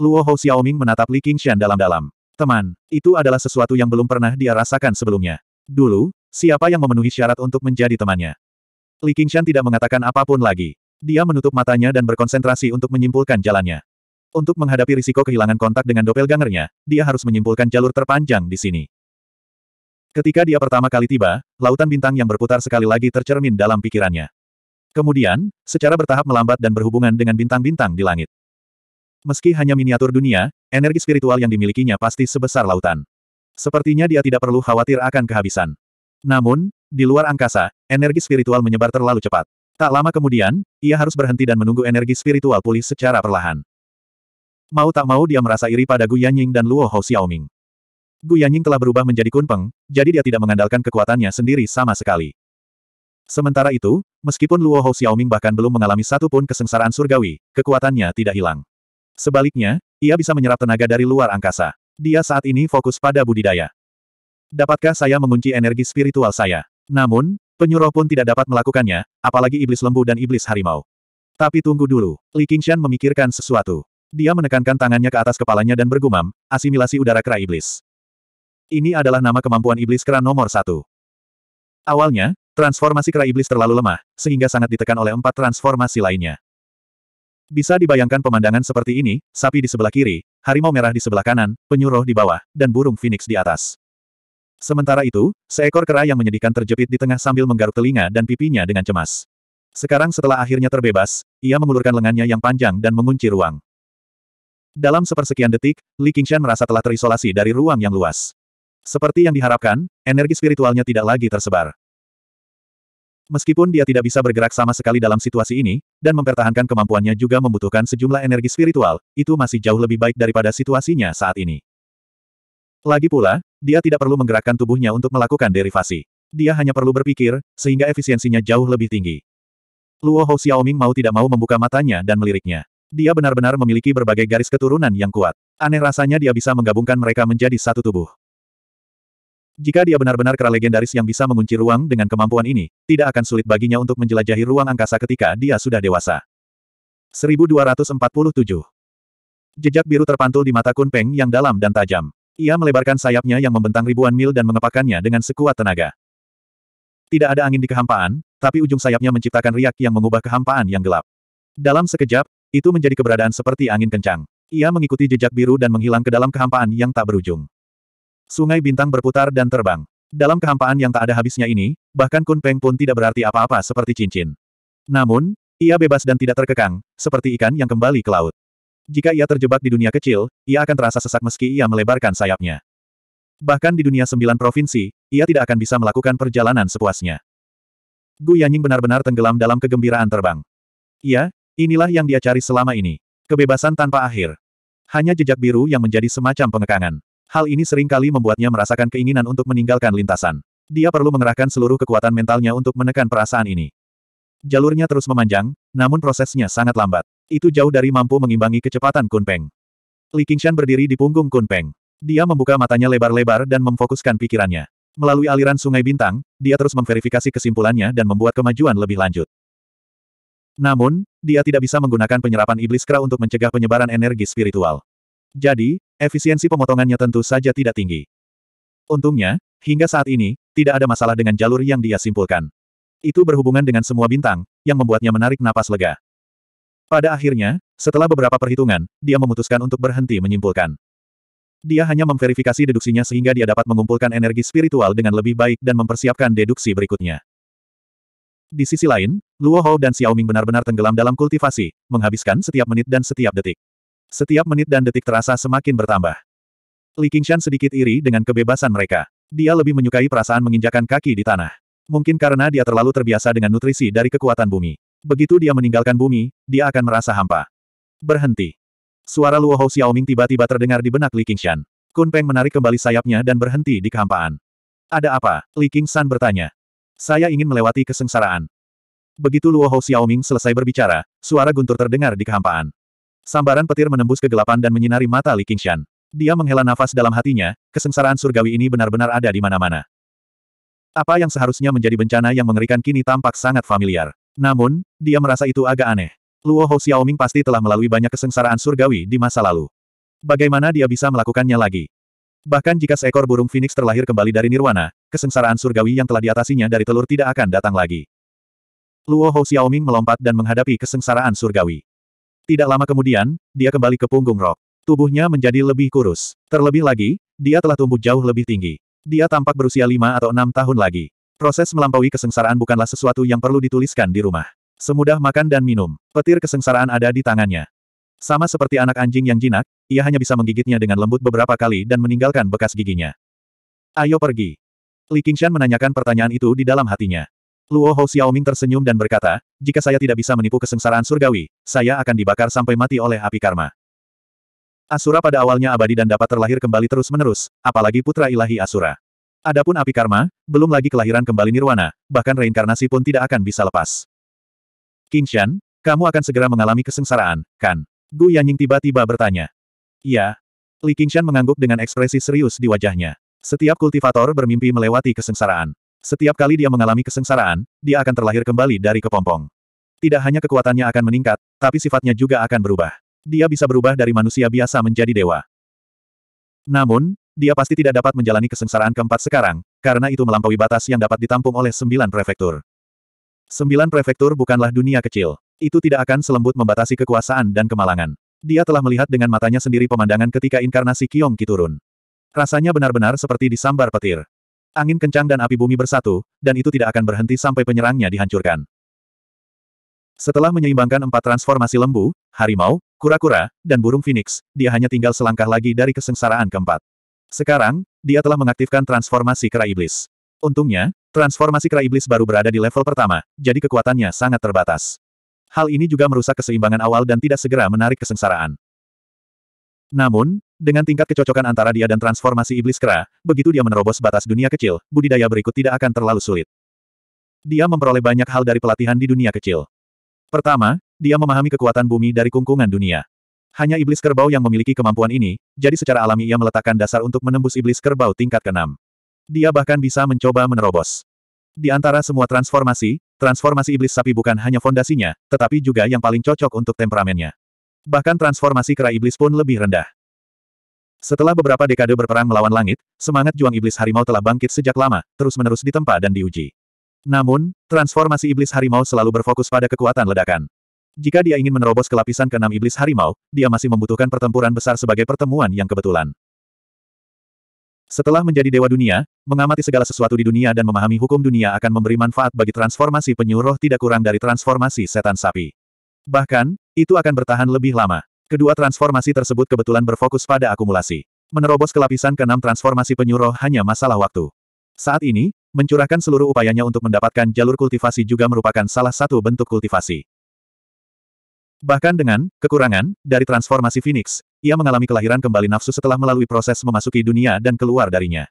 Luo Hou Xiaoming menatap Li Qingshan dalam-dalam. Teman, itu adalah sesuatu yang belum pernah dia rasakan sebelumnya. Dulu, siapa yang memenuhi syarat untuk menjadi temannya? Li Qingshan tidak mengatakan apapun lagi. Dia menutup matanya dan berkonsentrasi untuk menyimpulkan jalannya. Untuk menghadapi risiko kehilangan kontak dengan doppelgangernya, dia harus menyimpulkan jalur terpanjang di sini. Ketika dia pertama kali tiba, lautan bintang yang berputar sekali lagi tercermin dalam pikirannya. Kemudian, secara bertahap melambat dan berhubungan dengan bintang-bintang di langit. Meski hanya miniatur dunia, energi spiritual yang dimilikinya pasti sebesar lautan. Sepertinya dia tidak perlu khawatir akan kehabisan. Namun, di luar angkasa, energi spiritual menyebar terlalu cepat. Tak lama kemudian, ia harus berhenti dan menunggu energi spiritual pulih secara perlahan. Mau tak mau dia merasa iri pada Gu Yanying dan Luo Hou Xiaoming. Gu Yanying telah berubah menjadi kunpeng, jadi dia tidak mengandalkan kekuatannya sendiri sama sekali. Sementara itu, meskipun Luo Hou Xiaoming bahkan belum mengalami satu pun kesengsaraan surgawi, kekuatannya tidak hilang. Sebaliknya, ia bisa menyerap tenaga dari luar angkasa. Dia saat ini fokus pada budidaya. Dapatkah saya mengunci energi spiritual saya? Namun, penyuruh pun tidak dapat melakukannya, apalagi iblis lembu dan iblis harimau. Tapi tunggu dulu, Li Qingshan memikirkan sesuatu. Dia menekankan tangannya ke atas kepalanya dan bergumam, asimilasi udara kera iblis. Ini adalah nama kemampuan iblis kera nomor satu. Awalnya, transformasi kera iblis terlalu lemah, sehingga sangat ditekan oleh empat transformasi lainnya. Bisa dibayangkan pemandangan seperti ini, sapi di sebelah kiri, harimau merah di sebelah kanan, penyuruh di bawah, dan burung phoenix di atas. Sementara itu, seekor kera yang menyedihkan terjepit di tengah sambil menggaruk telinga dan pipinya dengan cemas. Sekarang setelah akhirnya terbebas, ia mengulurkan lengannya yang panjang dan mengunci ruang. Dalam sepersekian detik, Li Qingshan merasa telah terisolasi dari ruang yang luas. Seperti yang diharapkan, energi spiritualnya tidak lagi tersebar. Meskipun dia tidak bisa bergerak sama sekali dalam situasi ini, dan mempertahankan kemampuannya juga membutuhkan sejumlah energi spiritual, itu masih jauh lebih baik daripada situasinya saat ini. Lagi pula, dia tidak perlu menggerakkan tubuhnya untuk melakukan derivasi. Dia hanya perlu berpikir, sehingga efisiensinya jauh lebih tinggi. Luo Hou Xiaoming mau tidak mau membuka matanya dan meliriknya. Dia benar-benar memiliki berbagai garis keturunan yang kuat. Aneh rasanya dia bisa menggabungkan mereka menjadi satu tubuh. Jika dia benar-benar kera legendaris yang bisa mengunci ruang dengan kemampuan ini, tidak akan sulit baginya untuk menjelajahi ruang angkasa ketika dia sudah dewasa. 1247 Jejak biru terpantul di mata Kunpeng yang dalam dan tajam. Ia melebarkan sayapnya yang membentang ribuan mil dan mengepakannya dengan sekuat tenaga. Tidak ada angin di kehampaan, tapi ujung sayapnya menciptakan riak yang mengubah kehampaan yang gelap. Dalam sekejap, itu menjadi keberadaan seperti angin kencang. Ia mengikuti jejak biru dan menghilang ke dalam kehampaan yang tak berujung. Sungai bintang berputar dan terbang. Dalam kehampaan yang tak ada habisnya ini, bahkan Kun Peng pun tidak berarti apa-apa seperti cincin. Namun, ia bebas dan tidak terkekang, seperti ikan yang kembali ke laut. Jika ia terjebak di dunia kecil, ia akan terasa sesak meski ia melebarkan sayapnya. Bahkan di dunia sembilan provinsi, ia tidak akan bisa melakukan perjalanan sepuasnya. Gu Yanying benar-benar tenggelam dalam kegembiraan terbang. Ia, inilah yang dia cari selama ini. Kebebasan tanpa akhir. Hanya jejak biru yang menjadi semacam pengekangan. Hal ini sering kali membuatnya merasakan keinginan untuk meninggalkan lintasan. Dia perlu mengerahkan seluruh kekuatan mentalnya untuk menekan perasaan ini. Jalurnya terus memanjang, namun prosesnya sangat lambat. Itu jauh dari mampu mengimbangi kecepatan Kunpeng. Li Qingshan berdiri di punggung Kunpeng. Dia membuka matanya lebar-lebar dan memfokuskan pikirannya. Melalui aliran Sungai Bintang, dia terus memverifikasi kesimpulannya dan membuat kemajuan lebih lanjut. Namun, dia tidak bisa menggunakan penyerapan iblis kera untuk mencegah penyebaran energi spiritual. Jadi, Efisiensi pemotongannya tentu saja tidak tinggi. Untungnya, hingga saat ini, tidak ada masalah dengan jalur yang dia simpulkan. Itu berhubungan dengan semua bintang, yang membuatnya menarik napas lega. Pada akhirnya, setelah beberapa perhitungan, dia memutuskan untuk berhenti menyimpulkan. Dia hanya memverifikasi deduksinya sehingga dia dapat mengumpulkan energi spiritual dengan lebih baik dan mempersiapkan deduksi berikutnya. Di sisi lain, Luo Hou dan Xiaoming benar-benar tenggelam dalam kultivasi, menghabiskan setiap menit dan setiap detik. Setiap menit dan detik terasa semakin bertambah. Li Qingshan sedikit iri dengan kebebasan mereka. Dia lebih menyukai perasaan menginjakan kaki di tanah. Mungkin karena dia terlalu terbiasa dengan nutrisi dari kekuatan bumi. Begitu dia meninggalkan bumi, dia akan merasa hampa. Berhenti. Suara Luo Hou Xiaoming tiba-tiba terdengar di benak Li Qingshan. Kun Peng menarik kembali sayapnya dan berhenti di kehampaan. Ada apa? Li Qingshan bertanya. Saya ingin melewati kesengsaraan. Begitu Luo Hou Xiaoming selesai berbicara, suara guntur terdengar di kehampaan. Sambaran petir menembus kegelapan dan menyinari mata Li Qingshan. Dia menghela nafas dalam hatinya, kesengsaraan surgawi ini benar-benar ada di mana-mana. Apa yang seharusnya menjadi bencana yang mengerikan kini tampak sangat familiar. Namun, dia merasa itu agak aneh. Luo Hou Xiaoming pasti telah melalui banyak kesengsaraan surgawi di masa lalu. Bagaimana dia bisa melakukannya lagi? Bahkan jika seekor burung Phoenix terlahir kembali dari nirwana, kesengsaraan surgawi yang telah diatasinya dari telur tidak akan datang lagi. Luo Hou Xiaoming melompat dan menghadapi kesengsaraan surgawi. Tidak lama kemudian, dia kembali ke punggung Rock. Tubuhnya menjadi lebih kurus. Terlebih lagi, dia telah tumbuh jauh lebih tinggi. Dia tampak berusia lima atau enam tahun lagi. Proses melampaui kesengsaraan bukanlah sesuatu yang perlu dituliskan di rumah. Semudah makan dan minum, petir kesengsaraan ada di tangannya. Sama seperti anak anjing yang jinak, ia hanya bisa menggigitnya dengan lembut beberapa kali dan meninggalkan bekas giginya. Ayo pergi. Li Qingshan menanyakan pertanyaan itu di dalam hatinya. Luo Hou Xiaoming tersenyum dan berkata, jika saya tidak bisa menipu kesengsaraan surgawi, saya akan dibakar sampai mati oleh api karma. Asura pada awalnya abadi dan dapat terlahir kembali terus-menerus, apalagi putra ilahi Asura. Adapun api karma, belum lagi kelahiran kembali nirwana, bahkan reinkarnasi pun tidak akan bisa lepas. King Shan, kamu akan segera mengalami kesengsaraan, kan? Gu Yanying tiba-tiba bertanya. Ya, Li Qingshan mengangguk dengan ekspresi serius di wajahnya. Setiap kultivator bermimpi melewati kesengsaraan. Setiap kali dia mengalami kesengsaraan, dia akan terlahir kembali dari kepompong. Tidak hanya kekuatannya akan meningkat, tapi sifatnya juga akan berubah. Dia bisa berubah dari manusia biasa menjadi dewa. Namun, dia pasti tidak dapat menjalani kesengsaraan keempat sekarang, karena itu melampaui batas yang dapat ditampung oleh sembilan prefektur. Sembilan prefektur bukanlah dunia kecil. Itu tidak akan selembut membatasi kekuasaan dan kemalangan. Dia telah melihat dengan matanya sendiri pemandangan ketika inkarnasi Kiong Ki turun. Rasanya benar-benar seperti disambar petir. Angin kencang dan api bumi bersatu, dan itu tidak akan berhenti sampai penyerangnya dihancurkan. Setelah menyeimbangkan empat transformasi lembu, harimau, kura-kura, dan burung phoenix, dia hanya tinggal selangkah lagi dari kesengsaraan keempat. Sekarang, dia telah mengaktifkan transformasi kera iblis. Untungnya, transformasi kera iblis baru berada di level pertama, jadi kekuatannya sangat terbatas. Hal ini juga merusak keseimbangan awal dan tidak segera menarik kesengsaraan. Namun, dengan tingkat kecocokan antara dia dan transformasi iblis kera, begitu dia menerobos batas dunia kecil, budidaya berikut tidak akan terlalu sulit. Dia memperoleh banyak hal dari pelatihan di dunia kecil. Pertama, dia memahami kekuatan bumi dari kungkungan dunia. Hanya iblis kerbau yang memiliki kemampuan ini, jadi secara alami ia meletakkan dasar untuk menembus iblis kerbau tingkat keenam. Dia bahkan bisa mencoba menerobos. Di antara semua transformasi, transformasi iblis sapi bukan hanya fondasinya, tetapi juga yang paling cocok untuk temperamennya. Bahkan transformasi kera iblis pun lebih rendah. Setelah beberapa dekade berperang melawan langit, semangat juang iblis harimau telah bangkit sejak lama, terus-menerus ditempa dan diuji. Namun, transformasi iblis harimau selalu berfokus pada kekuatan ledakan. Jika dia ingin menerobos ke lapisan keenam iblis harimau, dia masih membutuhkan pertempuran besar sebagai pertemuan yang kebetulan. Setelah menjadi dewa dunia, mengamati segala sesuatu di dunia dan memahami hukum dunia akan memberi manfaat bagi transformasi penyuruh tidak kurang dari transformasi setan sapi. Bahkan, itu akan bertahan lebih lama. Kedua transformasi tersebut kebetulan berfokus pada akumulasi. Menerobos ke lapisan keenam transformasi penyuruh hanya masalah waktu. Saat ini, mencurahkan seluruh upayanya untuk mendapatkan jalur kultivasi juga merupakan salah satu bentuk kultivasi. Bahkan dengan kekurangan dari transformasi Phoenix, ia mengalami kelahiran kembali nafsu setelah melalui proses memasuki dunia dan keluar darinya.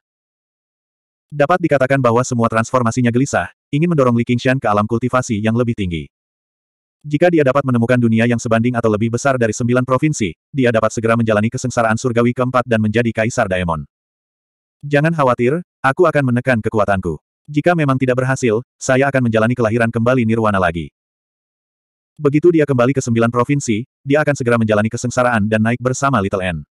Dapat dikatakan bahwa semua transformasinya gelisah, ingin mendorong Li Qingshan ke alam kultivasi yang lebih tinggi. Jika dia dapat menemukan dunia yang sebanding atau lebih besar dari sembilan provinsi, dia dapat segera menjalani kesengsaraan surgawi keempat dan menjadi Kaisar Daemon. Jangan khawatir, aku akan menekan kekuatanku. Jika memang tidak berhasil, saya akan menjalani kelahiran kembali Nirwana lagi. Begitu dia kembali ke sembilan provinsi, dia akan segera menjalani kesengsaraan dan naik bersama Little N.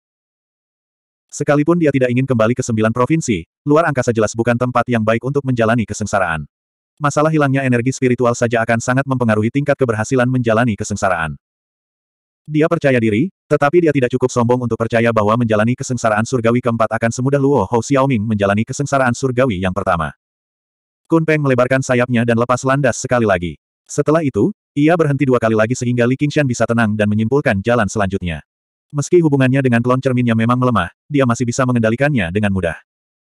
Sekalipun dia tidak ingin kembali ke sembilan provinsi, luar angkasa jelas bukan tempat yang baik untuk menjalani kesengsaraan masalah hilangnya energi spiritual saja akan sangat mempengaruhi tingkat keberhasilan menjalani kesengsaraan. Dia percaya diri, tetapi dia tidak cukup sombong untuk percaya bahwa menjalani kesengsaraan surgawi keempat akan semudah Luo Hou Xiaoming menjalani kesengsaraan surgawi yang pertama. Kun Peng melebarkan sayapnya dan lepas landas sekali lagi. Setelah itu, ia berhenti dua kali lagi sehingga Li Qingshan bisa tenang dan menyimpulkan jalan selanjutnya. Meski hubungannya dengan klon cerminnya memang melemah, dia masih bisa mengendalikannya dengan mudah.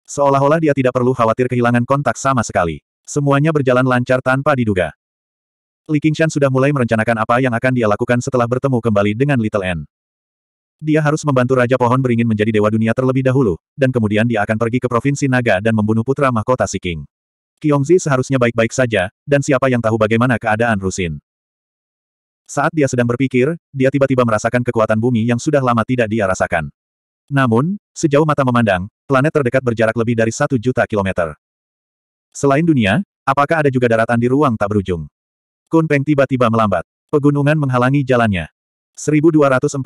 Seolah-olah dia tidak perlu khawatir kehilangan kontak sama sekali. Semuanya berjalan lancar tanpa diduga. Li Qingshan sudah mulai merencanakan apa yang akan dia lakukan setelah bertemu kembali dengan Little N. Dia harus membantu Raja Pohon beringin menjadi Dewa Dunia terlebih dahulu, dan kemudian dia akan pergi ke Provinsi Naga dan membunuh putra mahkota Si King. Qiongzi seharusnya baik-baik saja, dan siapa yang tahu bagaimana keadaan Rusin. Saat dia sedang berpikir, dia tiba-tiba merasakan kekuatan bumi yang sudah lama tidak dia rasakan. Namun, sejauh mata memandang, planet terdekat berjarak lebih dari satu juta kilometer. Selain dunia, apakah ada juga daratan di ruang tak berujung? Kun Peng tiba-tiba melambat. Pegunungan menghalangi jalannya. 1248.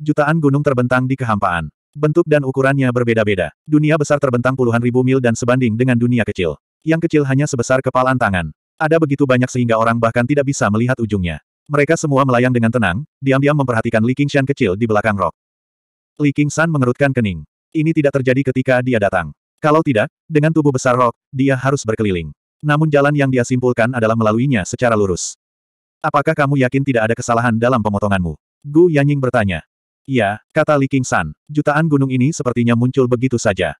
Jutaan gunung terbentang di kehampaan. Bentuk dan ukurannya berbeda-beda. Dunia besar terbentang puluhan ribu mil dan sebanding dengan dunia kecil. Yang kecil hanya sebesar kepalan tangan. Ada begitu banyak sehingga orang bahkan tidak bisa melihat ujungnya. Mereka semua melayang dengan tenang, diam-diam memperhatikan Li Qingshan kecil di belakang rok. Li Qingshan mengerutkan kening. Ini tidak terjadi ketika dia datang. Kalau tidak, dengan tubuh besar Rock, dia harus berkeliling. Namun jalan yang dia simpulkan adalah melaluinya secara lurus. Apakah kamu yakin tidak ada kesalahan dalam pemotonganmu? Gu Yanying bertanya. Ya, kata Li King San, jutaan gunung ini sepertinya muncul begitu saja.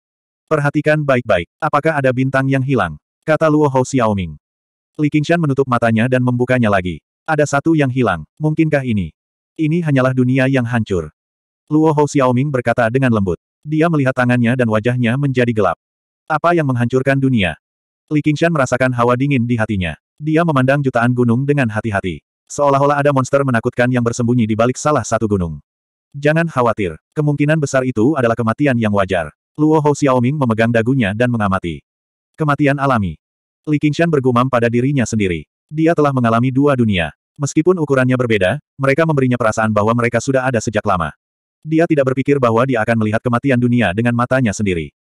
Perhatikan baik-baik, apakah ada bintang yang hilang? Kata Luo Hou Xiaoming. Li Qingshan menutup matanya dan membukanya lagi. Ada satu yang hilang, mungkinkah ini? Ini hanyalah dunia yang hancur. Luo Hou Xiaoming berkata dengan lembut. Dia melihat tangannya dan wajahnya menjadi gelap. Apa yang menghancurkan dunia? Li Qingshan merasakan hawa dingin di hatinya. Dia memandang jutaan gunung dengan hati-hati. Seolah-olah ada monster menakutkan yang bersembunyi di balik salah satu gunung. Jangan khawatir, kemungkinan besar itu adalah kematian yang wajar. Luo Hou Xiaoming memegang dagunya dan mengamati. Kematian alami. Li Qingshan bergumam pada dirinya sendiri. Dia telah mengalami dua dunia. Meskipun ukurannya berbeda, mereka memberinya perasaan bahwa mereka sudah ada sejak lama. Dia tidak berpikir bahwa dia akan melihat kematian dunia dengan matanya sendiri.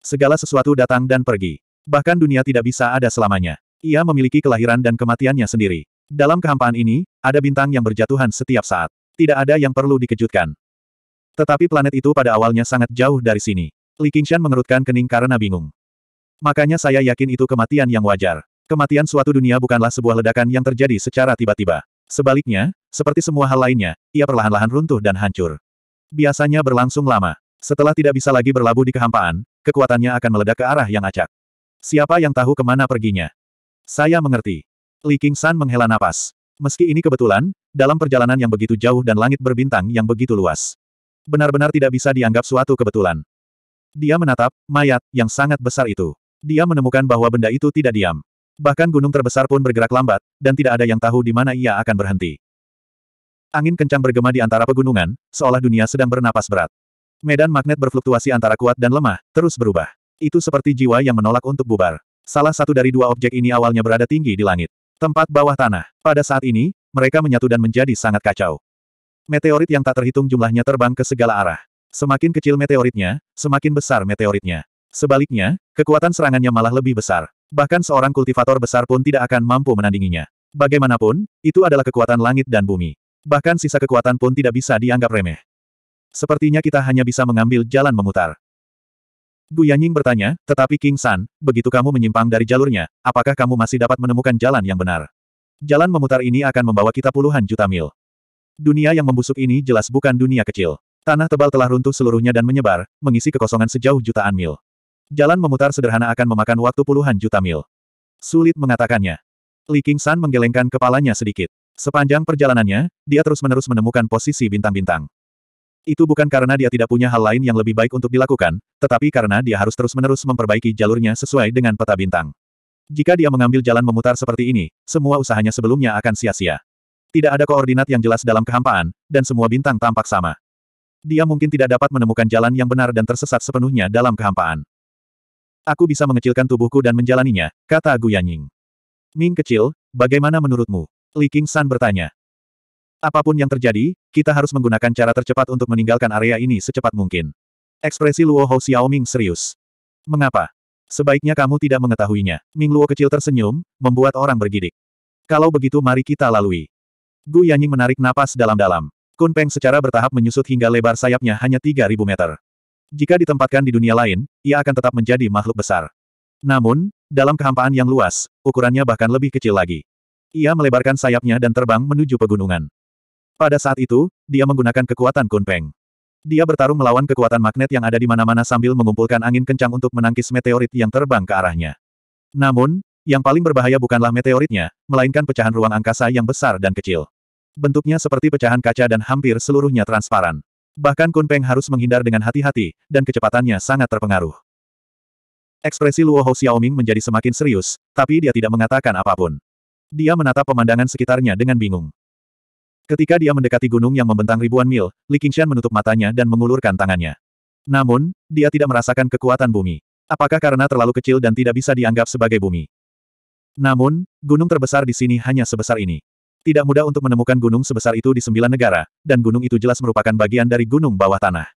Segala sesuatu datang dan pergi. Bahkan dunia tidak bisa ada selamanya. Ia memiliki kelahiran dan kematiannya sendiri. Dalam kehampaan ini, ada bintang yang berjatuhan setiap saat. Tidak ada yang perlu dikejutkan. Tetapi planet itu pada awalnya sangat jauh dari sini. Li Qingshan mengerutkan kening karena bingung. Makanya saya yakin itu kematian yang wajar. Kematian suatu dunia bukanlah sebuah ledakan yang terjadi secara tiba-tiba. Sebaliknya, seperti semua hal lainnya, ia perlahan-lahan runtuh dan hancur. Biasanya berlangsung lama. Setelah tidak bisa lagi berlabuh di kehampaan, kekuatannya akan meledak ke arah yang acak. Siapa yang tahu kemana perginya? Saya mengerti. Li King San menghela napas. Meski ini kebetulan, dalam perjalanan yang begitu jauh dan langit berbintang yang begitu luas. Benar-benar tidak bisa dianggap suatu kebetulan. Dia menatap mayat yang sangat besar itu. Dia menemukan bahwa benda itu tidak diam. Bahkan gunung terbesar pun bergerak lambat, dan tidak ada yang tahu di mana ia akan berhenti. Angin kencang bergema di antara pegunungan, seolah dunia sedang bernapas berat. Medan magnet berfluktuasi antara kuat dan lemah, terus berubah. Itu seperti jiwa yang menolak untuk bubar. Salah satu dari dua objek ini awalnya berada tinggi di langit. Tempat bawah tanah. Pada saat ini, mereka menyatu dan menjadi sangat kacau. Meteorit yang tak terhitung jumlahnya terbang ke segala arah. Semakin kecil meteoritnya, semakin besar meteoritnya. Sebaliknya, kekuatan serangannya malah lebih besar. Bahkan seorang kultivator besar pun tidak akan mampu menandinginya. Bagaimanapun, itu adalah kekuatan langit dan bumi. Bahkan sisa kekuatan pun tidak bisa dianggap remeh. Sepertinya kita hanya bisa mengambil jalan memutar. Gu Yanying bertanya, tetapi King San, begitu kamu menyimpang dari jalurnya, apakah kamu masih dapat menemukan jalan yang benar? Jalan memutar ini akan membawa kita puluhan juta mil. Dunia yang membusuk ini jelas bukan dunia kecil. Tanah tebal telah runtuh seluruhnya dan menyebar, mengisi kekosongan sejauh jutaan mil. Jalan memutar sederhana akan memakan waktu puluhan juta mil. Sulit mengatakannya. Li King San menggelengkan kepalanya sedikit. Sepanjang perjalanannya, dia terus-menerus menemukan posisi bintang-bintang. Itu bukan karena dia tidak punya hal lain yang lebih baik untuk dilakukan, tetapi karena dia harus terus-menerus memperbaiki jalurnya sesuai dengan peta bintang. Jika dia mengambil jalan memutar seperti ini, semua usahanya sebelumnya akan sia-sia. Tidak ada koordinat yang jelas dalam kehampaan, dan semua bintang tampak sama. Dia mungkin tidak dapat menemukan jalan yang benar dan tersesat sepenuhnya dalam kehampaan. Aku bisa mengecilkan tubuhku dan menjalaninya, kata Yanying. Ming kecil, bagaimana menurutmu? Li King San bertanya. Apapun yang terjadi, kita harus menggunakan cara tercepat untuk meninggalkan area ini secepat mungkin. Ekspresi Luo Hou Xiaoming serius. Mengapa? Sebaiknya kamu tidak mengetahuinya. Ming Luo kecil tersenyum, membuat orang bergidik. Kalau begitu mari kita lalui. Gu Yanying menarik napas dalam-dalam. Kun Peng secara bertahap menyusut hingga lebar sayapnya hanya 3.000 meter. Jika ditempatkan di dunia lain, ia akan tetap menjadi makhluk besar. Namun, dalam kehampaan yang luas, ukurannya bahkan lebih kecil lagi. Ia melebarkan sayapnya dan terbang menuju pegunungan. Pada saat itu, dia menggunakan kekuatan Kunpeng. Dia bertarung melawan kekuatan magnet yang ada di mana-mana sambil mengumpulkan angin kencang untuk menangkis meteorit yang terbang ke arahnya. Namun, yang paling berbahaya bukanlah meteoritnya, melainkan pecahan ruang angkasa yang besar dan kecil. Bentuknya seperti pecahan kaca dan hampir seluruhnya transparan. Bahkan Kunpeng harus menghindar dengan hati-hati, dan kecepatannya sangat terpengaruh. Ekspresi Luo Hou Xiaoming menjadi semakin serius, tapi dia tidak mengatakan apapun. Dia menatap pemandangan sekitarnya dengan bingung. Ketika dia mendekati gunung yang membentang ribuan mil, Li Qingshan menutup matanya dan mengulurkan tangannya. Namun, dia tidak merasakan kekuatan bumi. Apakah karena terlalu kecil dan tidak bisa dianggap sebagai bumi? Namun, gunung terbesar di sini hanya sebesar ini. Tidak mudah untuk menemukan gunung sebesar itu di sembilan negara, dan gunung itu jelas merupakan bagian dari gunung bawah tanah.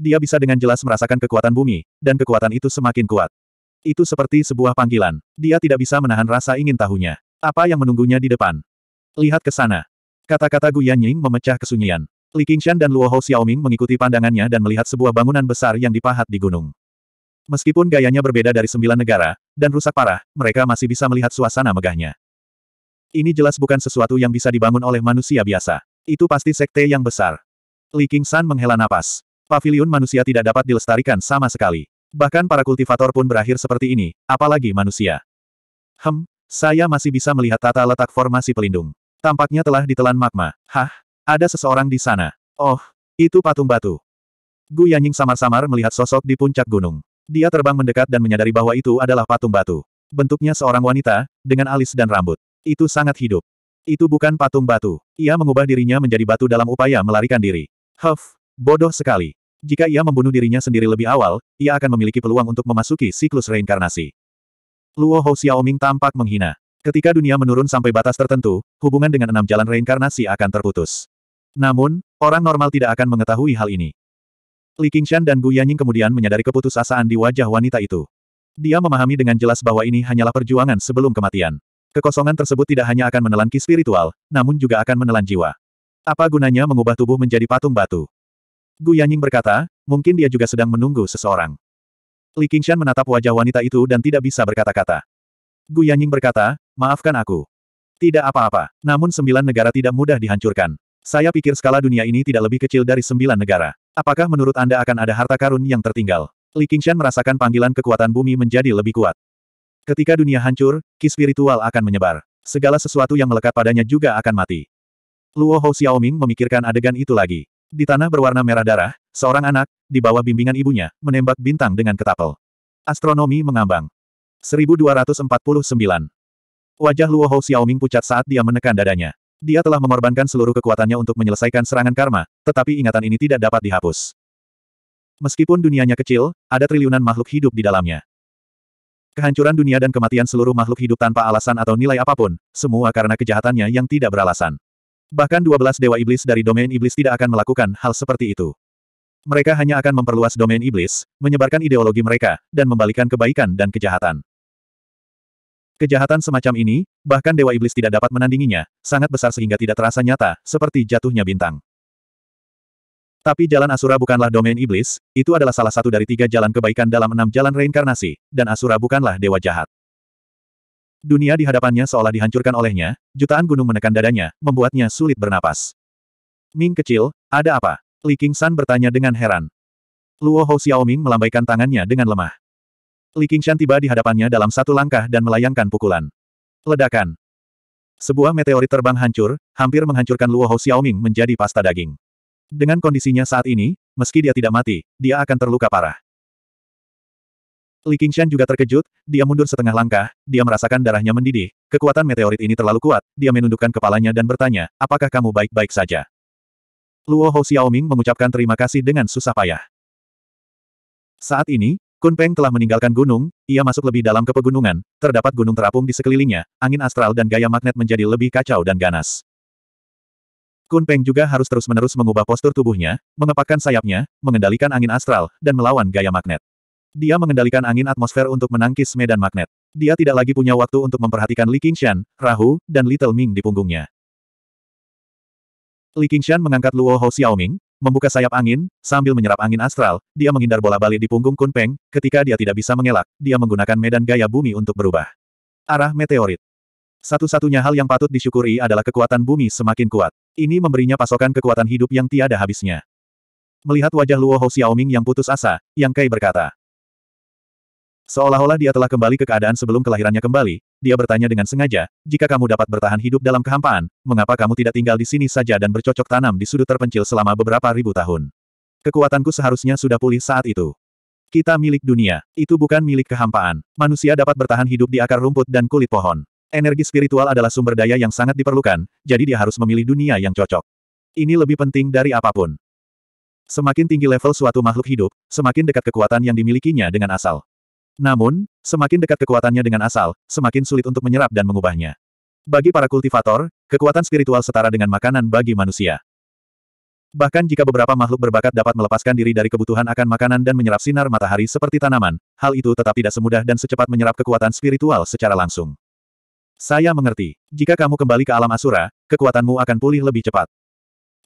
Dia bisa dengan jelas merasakan kekuatan bumi, dan kekuatan itu semakin kuat. Itu seperti sebuah panggilan. Dia tidak bisa menahan rasa ingin tahunya. Apa yang menunggunya di depan? Lihat ke sana. Kata-kata Gu Yanying memecah kesunyian. Li Qingshan dan Luo Hou Xiaoming mengikuti pandangannya dan melihat sebuah bangunan besar yang dipahat di gunung. Meskipun gayanya berbeda dari sembilan negara, dan rusak parah, mereka masih bisa melihat suasana megahnya. Ini jelas bukan sesuatu yang bisa dibangun oleh manusia biasa. Itu pasti sekte yang besar. Li Qingshan menghela napas. Pavilion manusia tidak dapat dilestarikan sama sekali. Bahkan para kultivator pun berakhir seperti ini, apalagi manusia. Hem, saya masih bisa melihat tata letak formasi pelindung. Tampaknya telah ditelan magma. Hah, ada seseorang di sana. Oh, itu patung batu. Gu Yanying samar-samar melihat sosok di puncak gunung. Dia terbang mendekat dan menyadari bahwa itu adalah patung batu. Bentuknya seorang wanita, dengan alis dan rambut. Itu sangat hidup. Itu bukan patung batu. Ia mengubah dirinya menjadi batu dalam upaya melarikan diri. Huff, bodoh sekali. Jika ia membunuh dirinya sendiri lebih awal, ia akan memiliki peluang untuk memasuki siklus reinkarnasi. Luo Hou Xiaoming tampak menghina. Ketika dunia menurun sampai batas tertentu, hubungan dengan enam jalan reinkarnasi akan terputus. Namun, orang normal tidak akan mengetahui hal ini. Li Qingshan dan Gu Yanying kemudian menyadari keputusasaan di wajah wanita itu. Dia memahami dengan jelas bahwa ini hanyalah perjuangan sebelum kematian. Kekosongan tersebut tidak hanya akan menelan ki spiritual, namun juga akan menelan jiwa. Apa gunanya mengubah tubuh menjadi patung batu? Gu Yanying berkata, mungkin dia juga sedang menunggu seseorang. Li Qingshan menatap wajah wanita itu dan tidak bisa berkata-kata. Gu Yanying berkata, maafkan aku. Tidak apa-apa, namun sembilan negara tidak mudah dihancurkan. Saya pikir skala dunia ini tidak lebih kecil dari sembilan negara. Apakah menurut Anda akan ada harta karun yang tertinggal? Li Qingshan merasakan panggilan kekuatan bumi menjadi lebih kuat. Ketika dunia hancur, ki spiritual akan menyebar. Segala sesuatu yang melekat padanya juga akan mati. Luo Hou Xiaoming memikirkan adegan itu lagi. Di tanah berwarna merah darah, seorang anak, di bawah bimbingan ibunya, menembak bintang dengan ketapel. Astronomi mengambang. 1249. Wajah Luo Hou Xiaoming pucat saat dia menekan dadanya. Dia telah mengorbankan seluruh kekuatannya untuk menyelesaikan serangan karma, tetapi ingatan ini tidak dapat dihapus. Meskipun dunianya kecil, ada triliunan makhluk hidup di dalamnya. Kehancuran dunia dan kematian seluruh makhluk hidup tanpa alasan atau nilai apapun, semua karena kejahatannya yang tidak beralasan. Bahkan 12 dewa iblis dari domain iblis tidak akan melakukan hal seperti itu. Mereka hanya akan memperluas domain iblis, menyebarkan ideologi mereka, dan membalikan kebaikan dan kejahatan. Kejahatan semacam ini, bahkan dewa iblis tidak dapat menandinginya, sangat besar sehingga tidak terasa nyata, seperti jatuhnya bintang. Tapi jalan Asura bukanlah domain iblis, itu adalah salah satu dari tiga jalan kebaikan dalam enam jalan reinkarnasi, dan Asura bukanlah dewa jahat. Dunia di hadapannya seolah dihancurkan olehnya, jutaan gunung menekan dadanya, membuatnya sulit bernapas. Ming kecil, ada apa? Li Qingshan bertanya dengan heran. Luo Hou Xiaoming melambaikan tangannya dengan lemah. Li Qingshan tiba di hadapannya dalam satu langkah dan melayangkan pukulan. Ledakan. Sebuah meteorit terbang hancur, hampir menghancurkan Luo Hou Xiaoming menjadi pasta daging. Dengan kondisinya saat ini, meski dia tidak mati, dia akan terluka parah. Li Qingshan juga terkejut, dia mundur setengah langkah, dia merasakan darahnya mendidih. Kekuatan meteorit ini terlalu kuat, dia menundukkan kepalanya dan bertanya, apakah kamu baik-baik saja? Luo Hou Xiaoming mengucapkan terima kasih dengan susah payah. Saat ini, Kun Peng telah meninggalkan gunung, ia masuk lebih dalam ke pegunungan, terdapat gunung terapung di sekelilingnya, angin astral dan gaya magnet menjadi lebih kacau dan ganas. Kun Peng juga harus terus-menerus mengubah postur tubuhnya, mengepakkan sayapnya, mengendalikan angin astral, dan melawan gaya magnet. Dia mengendalikan angin atmosfer untuk menangkis medan magnet. Dia tidak lagi punya waktu untuk memperhatikan Li Qingshan, Rahu, dan Little Ming di punggungnya. Li Qingshan mengangkat Luo Hou Xiaoming, membuka sayap angin, sambil menyerap angin astral, dia menghindar bola balik di punggung Kun Peng, ketika dia tidak bisa mengelak, dia menggunakan medan gaya bumi untuk berubah. Arah meteorit. Satu-satunya hal yang patut disyukuri adalah kekuatan bumi semakin kuat. Ini memberinya pasokan kekuatan hidup yang tiada habisnya. Melihat wajah Luo Hou Xiaoming yang putus asa, Yang Kai berkata, Seolah-olah dia telah kembali ke keadaan sebelum kelahirannya kembali, dia bertanya dengan sengaja, jika kamu dapat bertahan hidup dalam kehampaan, mengapa kamu tidak tinggal di sini saja dan bercocok tanam di sudut terpencil selama beberapa ribu tahun? Kekuatanku seharusnya sudah pulih saat itu. Kita milik dunia, itu bukan milik kehampaan. Manusia dapat bertahan hidup di akar rumput dan kulit pohon. Energi spiritual adalah sumber daya yang sangat diperlukan, jadi dia harus memilih dunia yang cocok. Ini lebih penting dari apapun. Semakin tinggi level suatu makhluk hidup, semakin dekat kekuatan yang dimilikinya dengan asal. Namun, semakin dekat kekuatannya dengan asal, semakin sulit untuk menyerap dan mengubahnya. Bagi para kultivator, kekuatan spiritual setara dengan makanan bagi manusia. Bahkan jika beberapa makhluk berbakat dapat melepaskan diri dari kebutuhan akan makanan dan menyerap sinar matahari seperti tanaman, hal itu tetap tidak semudah dan secepat menyerap kekuatan spiritual secara langsung. Saya mengerti. Jika kamu kembali ke alam Asura, kekuatanmu akan pulih lebih cepat.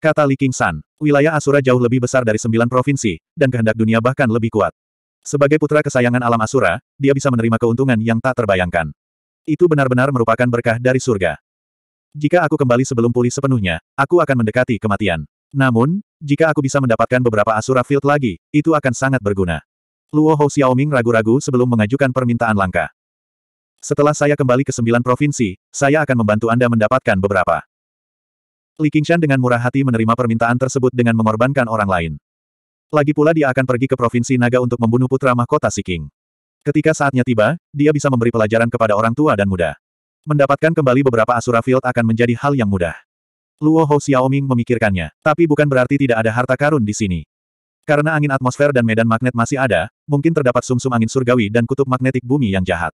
Kata Li King San, wilayah Asura jauh lebih besar dari sembilan provinsi, dan kehendak dunia bahkan lebih kuat. Sebagai putra kesayangan alam Asura, dia bisa menerima keuntungan yang tak terbayangkan. Itu benar-benar merupakan berkah dari surga. Jika aku kembali sebelum pulih sepenuhnya, aku akan mendekati kematian. Namun, jika aku bisa mendapatkan beberapa Asura Field lagi, itu akan sangat berguna. Luo Hou Xiaoming ragu-ragu sebelum mengajukan permintaan langka. Setelah saya kembali ke sembilan provinsi, saya akan membantu Anda mendapatkan beberapa. Li Qingshan dengan murah hati menerima permintaan tersebut dengan mengorbankan orang lain. Lagi pula dia akan pergi ke Provinsi Naga untuk membunuh putra mahkota Siking. Ketika saatnya tiba, dia bisa memberi pelajaran kepada orang tua dan muda. Mendapatkan kembali beberapa Asura Field akan menjadi hal yang mudah. Luo Hou Xiaoming memikirkannya, tapi bukan berarti tidak ada harta karun di sini. Karena angin atmosfer dan medan magnet masih ada, mungkin terdapat sumsum -sum angin surgawi dan kutub magnetik bumi yang jahat.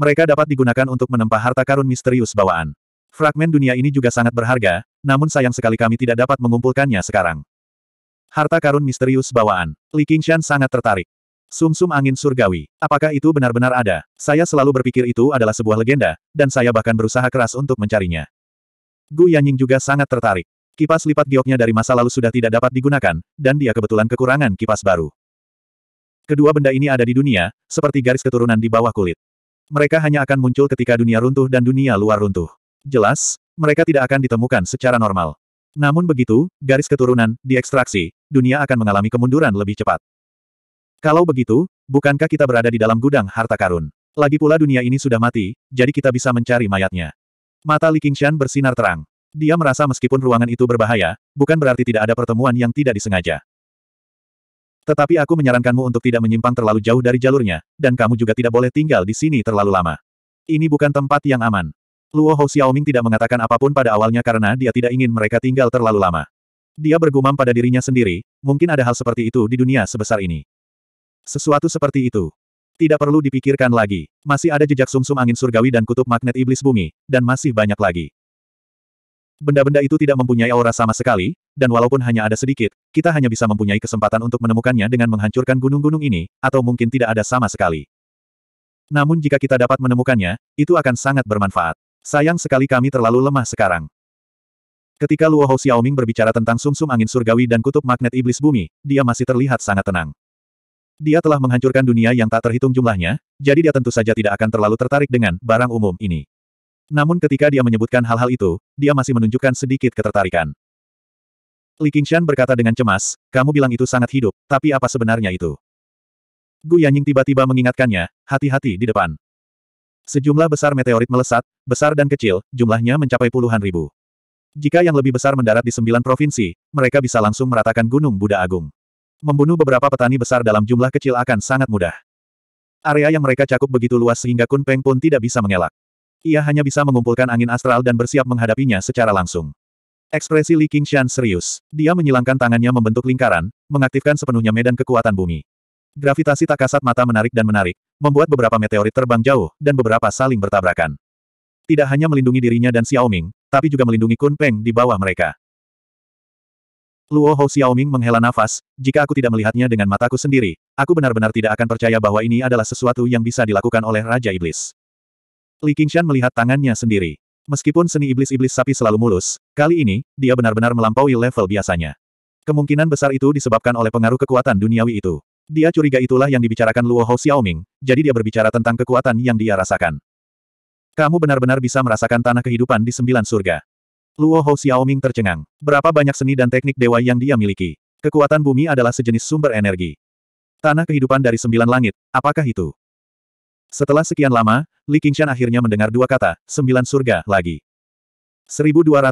Mereka dapat digunakan untuk menempa harta karun misterius bawaan. Fragmen dunia ini juga sangat berharga, namun sayang sekali kami tidak dapat mengumpulkannya sekarang. Harta karun misterius bawaan. Li Qingshan sangat tertarik. Sumsum -sum angin surgawi. Apakah itu benar-benar ada? Saya selalu berpikir itu adalah sebuah legenda, dan saya bahkan berusaha keras untuk mencarinya. Gu Yanying juga sangat tertarik. Kipas lipat gioknya dari masa lalu sudah tidak dapat digunakan, dan dia kebetulan kekurangan kipas baru. Kedua benda ini ada di dunia, seperti garis keturunan di bawah kulit. Mereka hanya akan muncul ketika dunia runtuh dan dunia luar runtuh. Jelas, mereka tidak akan ditemukan secara normal. Namun begitu, garis keturunan, diekstraksi, dunia akan mengalami kemunduran lebih cepat. Kalau begitu, bukankah kita berada di dalam gudang harta karun? Lagi pula dunia ini sudah mati, jadi kita bisa mencari mayatnya. Mata Li Qingshan bersinar terang. Dia merasa meskipun ruangan itu berbahaya, bukan berarti tidak ada pertemuan yang tidak disengaja. Tetapi aku menyarankanmu untuk tidak menyimpang terlalu jauh dari jalurnya, dan kamu juga tidak boleh tinggal di sini terlalu lama. Ini bukan tempat yang aman. Luo Hou Xiaoming tidak mengatakan apapun pada awalnya karena dia tidak ingin mereka tinggal terlalu lama. Dia bergumam pada dirinya sendiri, mungkin ada hal seperti itu di dunia sebesar ini. Sesuatu seperti itu. Tidak perlu dipikirkan lagi. Masih ada jejak sumsum -sum angin surgawi dan kutub magnet iblis bumi, dan masih banyak lagi. Benda-benda itu tidak mempunyai aura sama sekali, dan walaupun hanya ada sedikit, kita hanya bisa mempunyai kesempatan untuk menemukannya dengan menghancurkan gunung-gunung ini, atau mungkin tidak ada sama sekali. Namun jika kita dapat menemukannya, itu akan sangat bermanfaat. Sayang sekali kami terlalu lemah sekarang. Ketika Luo Hou Xiaoming berbicara tentang sumsum -sum angin surgawi dan kutub magnet iblis bumi, dia masih terlihat sangat tenang. Dia telah menghancurkan dunia yang tak terhitung jumlahnya, jadi dia tentu saja tidak akan terlalu tertarik dengan barang umum ini. Namun ketika dia menyebutkan hal-hal itu, dia masih menunjukkan sedikit ketertarikan. Li Qingshan berkata dengan cemas, kamu bilang itu sangat hidup, tapi apa sebenarnya itu? Gu Yanying tiba-tiba mengingatkannya, hati-hati di depan. Sejumlah besar meteorit melesat, besar dan kecil, jumlahnya mencapai puluhan ribu. Jika yang lebih besar mendarat di sembilan provinsi, mereka bisa langsung meratakan Gunung Buddha Agung. Membunuh beberapa petani besar dalam jumlah kecil akan sangat mudah. Area yang mereka cakup begitu luas sehingga Kun Peng pun tidak bisa mengelak. Ia hanya bisa mengumpulkan angin astral dan bersiap menghadapinya secara langsung. Ekspresi Li Qingshan serius. Dia menyilangkan tangannya membentuk lingkaran, mengaktifkan sepenuhnya medan kekuatan bumi. Gravitasi tak kasat mata menarik dan menarik, membuat beberapa meteorit terbang jauh, dan beberapa saling bertabrakan. Tidak hanya melindungi dirinya dan Xiaoming, tapi juga melindungi Kun Peng di bawah mereka. Luo Hou Xiaoming menghela nafas, jika aku tidak melihatnya dengan mataku sendiri, aku benar-benar tidak akan percaya bahwa ini adalah sesuatu yang bisa dilakukan oleh Raja Iblis. Li Qingshan melihat tangannya sendiri. Meskipun seni iblis-iblis sapi selalu mulus, kali ini, dia benar-benar melampaui level biasanya. Kemungkinan besar itu disebabkan oleh pengaruh kekuatan duniawi itu. Dia curiga itulah yang dibicarakan Luo Hou Xiaoming, jadi dia berbicara tentang kekuatan yang dia rasakan. Kamu benar-benar bisa merasakan tanah kehidupan di sembilan surga. Luo Hou Xiaoming tercengang. Berapa banyak seni dan teknik dewa yang dia miliki? Kekuatan bumi adalah sejenis sumber energi. Tanah kehidupan dari sembilan langit, apakah itu? Setelah sekian lama, Li Qingshan akhirnya mendengar dua kata, sembilan surga, lagi. 1250.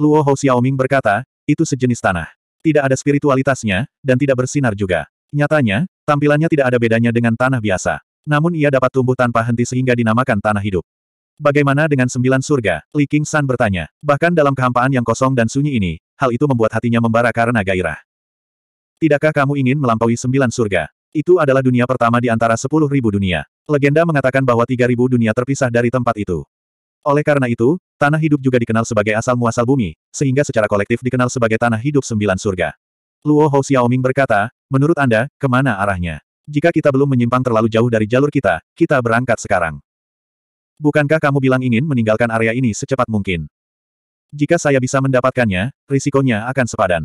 Luo Hou Xiaoming berkata, itu sejenis tanah. Tidak ada spiritualitasnya, dan tidak bersinar juga. Nyatanya, tampilannya tidak ada bedanya dengan tanah biasa. Namun ia dapat tumbuh tanpa henti sehingga dinamakan tanah hidup. Bagaimana dengan sembilan surga? Li King San bertanya. Bahkan dalam kehampaan yang kosong dan sunyi ini, hal itu membuat hatinya membara karena gairah. Tidakkah kamu ingin melampaui sembilan surga? Itu adalah dunia pertama di antara sepuluh ribu dunia. Legenda mengatakan bahwa tiga ribu dunia terpisah dari tempat itu. Oleh karena itu, tanah hidup juga dikenal sebagai asal-muasal bumi, sehingga secara kolektif dikenal sebagai tanah hidup sembilan surga. Luo Hou Xiaoming berkata, menurut Anda, kemana arahnya? Jika kita belum menyimpang terlalu jauh dari jalur kita, kita berangkat sekarang. Bukankah kamu bilang ingin meninggalkan area ini secepat mungkin? Jika saya bisa mendapatkannya, risikonya akan sepadan.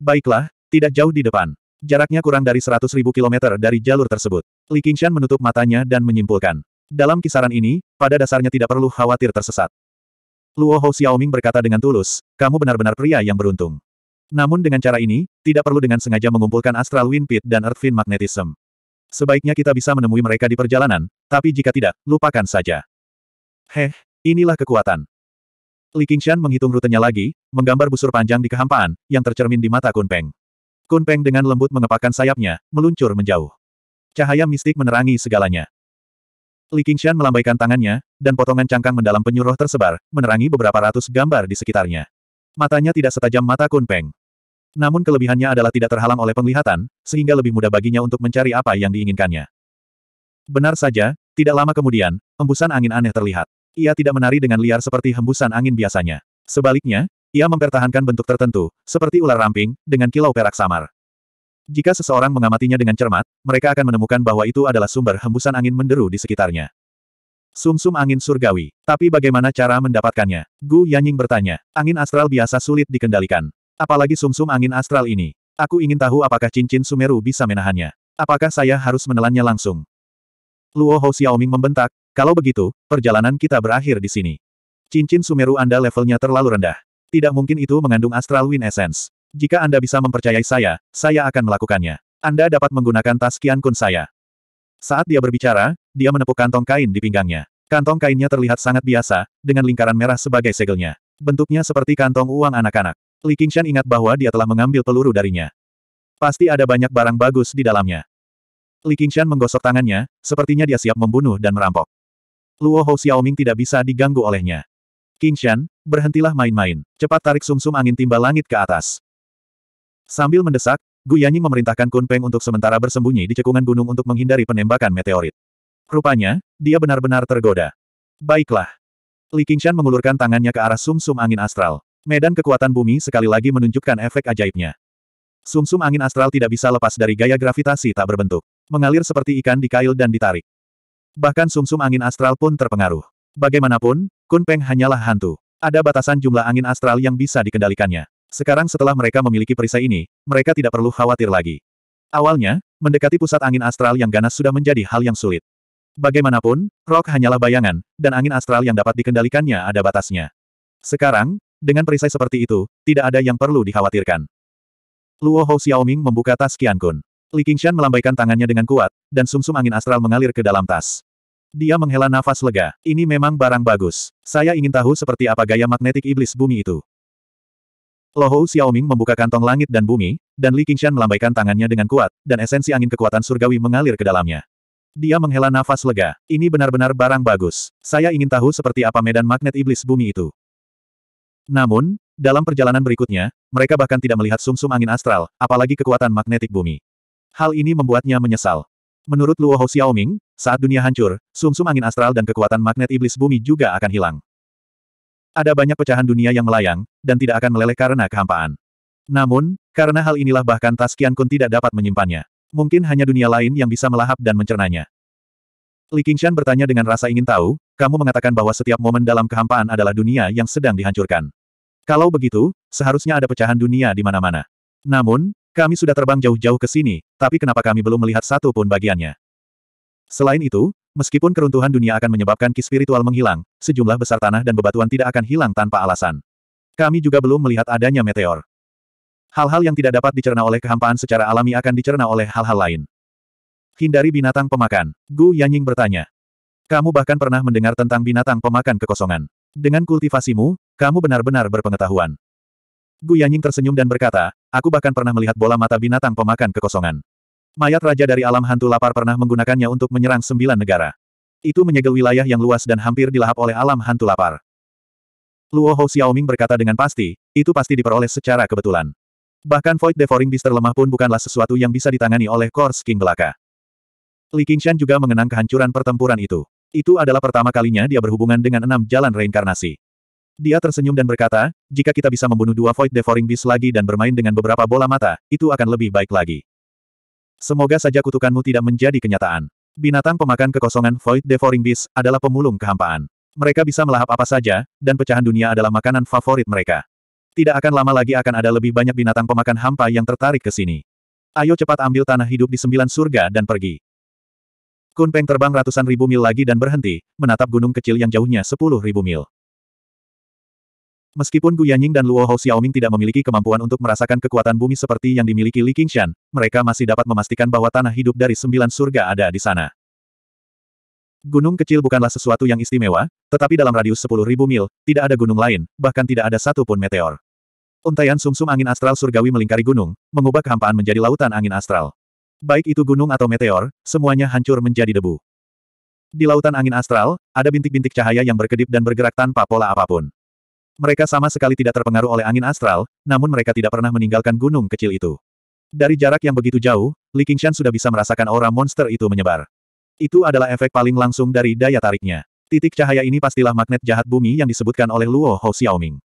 Baiklah, tidak jauh di depan. Jaraknya kurang dari 100.000 kilometer dari jalur tersebut. Li Qingshan menutup matanya dan menyimpulkan. Dalam kisaran ini, pada dasarnya tidak perlu khawatir tersesat. Luo Hou Xiaoming berkata dengan tulus, kamu benar-benar pria yang beruntung. Namun dengan cara ini, tidak perlu dengan sengaja mengumpulkan Astral Wind Pit dan Earth Fin Magnetism. Sebaiknya kita bisa menemui mereka di perjalanan, tapi jika tidak, lupakan saja. Heh, inilah kekuatan. Li Qingshan menghitung rutenya lagi, menggambar busur panjang di kehampaan, yang tercermin di mata Kunpeng. Kunpeng dengan lembut mengepakkan sayapnya, meluncur menjauh. Cahaya mistik menerangi segalanya. Li Qingshan melambaikan tangannya, dan potongan cangkang mendalam penyuruh tersebar, menerangi beberapa ratus gambar di sekitarnya. Matanya tidak setajam mata Kunpeng. Namun kelebihannya adalah tidak terhalang oleh penglihatan, sehingga lebih mudah baginya untuk mencari apa yang diinginkannya. Benar saja, tidak lama kemudian, embusan angin aneh terlihat. Ia tidak menari dengan liar seperti hembusan angin biasanya. Sebaliknya, ia mempertahankan bentuk tertentu, seperti ular ramping, dengan kilau perak samar. Jika seseorang mengamatinya dengan cermat, mereka akan menemukan bahwa itu adalah sumber hembusan angin menderu di sekitarnya. Sumsum -sum angin surgawi. Tapi bagaimana cara mendapatkannya? Gu Yanying bertanya. Angin astral biasa sulit dikendalikan. Apalagi sumsum -sum angin astral ini. Aku ingin tahu apakah cincin Sumeru bisa menahannya. Apakah saya harus menelannya langsung? Luo Hou Xiaoming membentak, kalau begitu, perjalanan kita berakhir di sini. Cincin Sumeru Anda levelnya terlalu rendah. Tidak mungkin itu mengandung Astral Wind Essence. Jika Anda bisa mempercayai saya, saya akan melakukannya. Anda dapat menggunakan tas Kian Kun saya. Saat dia berbicara, dia menepuk kantong kain di pinggangnya. Kantong kainnya terlihat sangat biasa, dengan lingkaran merah sebagai segelnya. Bentuknya seperti kantong uang anak-anak. Li Qingshan ingat bahwa dia telah mengambil peluru darinya. Pasti ada banyak barang bagus di dalamnya. Li Qingshan menggosok tangannya, sepertinya dia siap membunuh dan merampok. Luo Hou Xiaoming tidak bisa diganggu olehnya. Qingshan, berhentilah main-main. Cepat tarik sumsum -sum angin timba langit ke atas. Sambil mendesak, Gu Yanying memerintahkan Kun Peng untuk sementara bersembunyi di cekungan gunung untuk menghindari penembakan meteorit. Rupanya, dia benar-benar tergoda. Baiklah. Li Qingshan mengulurkan tangannya ke arah sumsum -sum angin astral. Medan kekuatan bumi sekali lagi menunjukkan efek ajaibnya. Sumsum -sum angin astral tidak bisa lepas dari gaya gravitasi tak berbentuk. Mengalir seperti ikan di kail dan ditarik. Bahkan sumsum -sum angin astral pun terpengaruh. Bagaimanapun, Kun Peng hanyalah hantu. Ada batasan jumlah angin astral yang bisa dikendalikannya. Sekarang setelah mereka memiliki perisai ini, mereka tidak perlu khawatir lagi. Awalnya, mendekati pusat angin astral yang ganas sudah menjadi hal yang sulit. Bagaimanapun, rock hanyalah bayangan, dan angin astral yang dapat dikendalikannya ada batasnya. Sekarang, dengan perisai seperti itu, tidak ada yang perlu dikhawatirkan. Luo Hou Xiaoming membuka tas Qian Kun. Li Qingshan melambaikan tangannya dengan kuat, dan sumsum -sum angin astral mengalir ke dalam tas. Dia menghela nafas lega. Ini memang barang bagus. Saya ingin tahu seperti apa gaya magnetik iblis bumi itu. Lohou Xiaoming membuka kantong langit dan bumi, dan Li Qingshan melambaikan tangannya dengan kuat, dan esensi angin kekuatan surgawi mengalir ke dalamnya. Dia menghela nafas lega. Ini benar-benar barang bagus. Saya ingin tahu seperti apa medan magnet iblis bumi itu. Namun, dalam perjalanan berikutnya, mereka bahkan tidak melihat sumsum -sum angin astral, apalagi kekuatan magnetik bumi. Hal ini membuatnya menyesal. Menurut Luo Hou Xiaoming, saat dunia hancur, sumsum -sum angin astral dan kekuatan magnet iblis bumi juga akan hilang. Ada banyak pecahan dunia yang melayang, dan tidak akan meleleh karena kehampaan. Namun, karena hal inilah bahkan tas Kian Kun tidak dapat menyimpannya. Mungkin hanya dunia lain yang bisa melahap dan mencernanya. Li Qingshan bertanya dengan rasa ingin tahu, kamu mengatakan bahwa setiap momen dalam kehampaan adalah dunia yang sedang dihancurkan. Kalau begitu, seharusnya ada pecahan dunia di mana-mana. Namun, kami sudah terbang jauh-jauh ke sini, tapi kenapa kami belum melihat satu pun bagiannya? Selain itu, Meskipun keruntuhan dunia akan menyebabkan ki spiritual menghilang, sejumlah besar tanah dan bebatuan tidak akan hilang tanpa alasan. Kami juga belum melihat adanya meteor. Hal-hal yang tidak dapat dicerna oleh kehampaan secara alami akan dicerna oleh hal-hal lain. Hindari binatang pemakan. Gu Yanying bertanya. Kamu bahkan pernah mendengar tentang binatang pemakan kekosongan. Dengan kultivasimu, kamu benar-benar berpengetahuan. Gu Yanying tersenyum dan berkata, aku bahkan pernah melihat bola mata binatang pemakan kekosongan. Mayat raja dari alam hantu lapar pernah menggunakannya untuk menyerang sembilan negara. Itu menyegel wilayah yang luas dan hampir dilahap oleh alam hantu lapar. Luo Hou Xiaoming berkata dengan pasti, itu pasti diperoleh secara kebetulan. Bahkan Void Devouring Beast terlemah pun bukanlah sesuatu yang bisa ditangani oleh Kors King belaka. Li Qingshan juga mengenang kehancuran pertempuran itu. Itu adalah pertama kalinya dia berhubungan dengan enam jalan reinkarnasi. Dia tersenyum dan berkata, jika kita bisa membunuh dua Void Devouring Beast lagi dan bermain dengan beberapa bola mata, itu akan lebih baik lagi. Semoga saja kutukanmu tidak menjadi kenyataan. Binatang pemakan kekosongan Void Devouring Beast adalah pemulung kehampaan. Mereka bisa melahap apa saja, dan pecahan dunia adalah makanan favorit mereka. Tidak akan lama lagi akan ada lebih banyak binatang pemakan hampa yang tertarik ke sini. Ayo cepat ambil tanah hidup di sembilan surga dan pergi. Kunpeng terbang ratusan ribu mil lagi dan berhenti, menatap gunung kecil yang jauhnya sepuluh ribu mil. Meskipun Gu Yanying dan Luo Hao Xiaoming tidak memiliki kemampuan untuk merasakan kekuatan bumi seperti yang dimiliki Li Qingshan, mereka masih dapat memastikan bahwa tanah hidup dari sembilan surga ada di sana. Gunung kecil bukanlah sesuatu yang istimewa, tetapi dalam radius 10.000 mil, tidak ada gunung lain, bahkan tidak ada satupun meteor. Untaian sumsum angin astral surgawi melingkari gunung, mengubah kehampaan menjadi lautan angin astral. Baik itu gunung atau meteor, semuanya hancur menjadi debu. Di lautan angin astral, ada bintik-bintik cahaya yang berkedip dan bergerak tanpa pola apapun. Mereka sama sekali tidak terpengaruh oleh angin astral, namun mereka tidak pernah meninggalkan gunung kecil itu. Dari jarak yang begitu jauh, Li Qingshan sudah bisa merasakan aura monster itu menyebar. Itu adalah efek paling langsung dari daya tariknya. Titik cahaya ini pastilah magnet jahat bumi yang disebutkan oleh Luo Hou Xiaoming.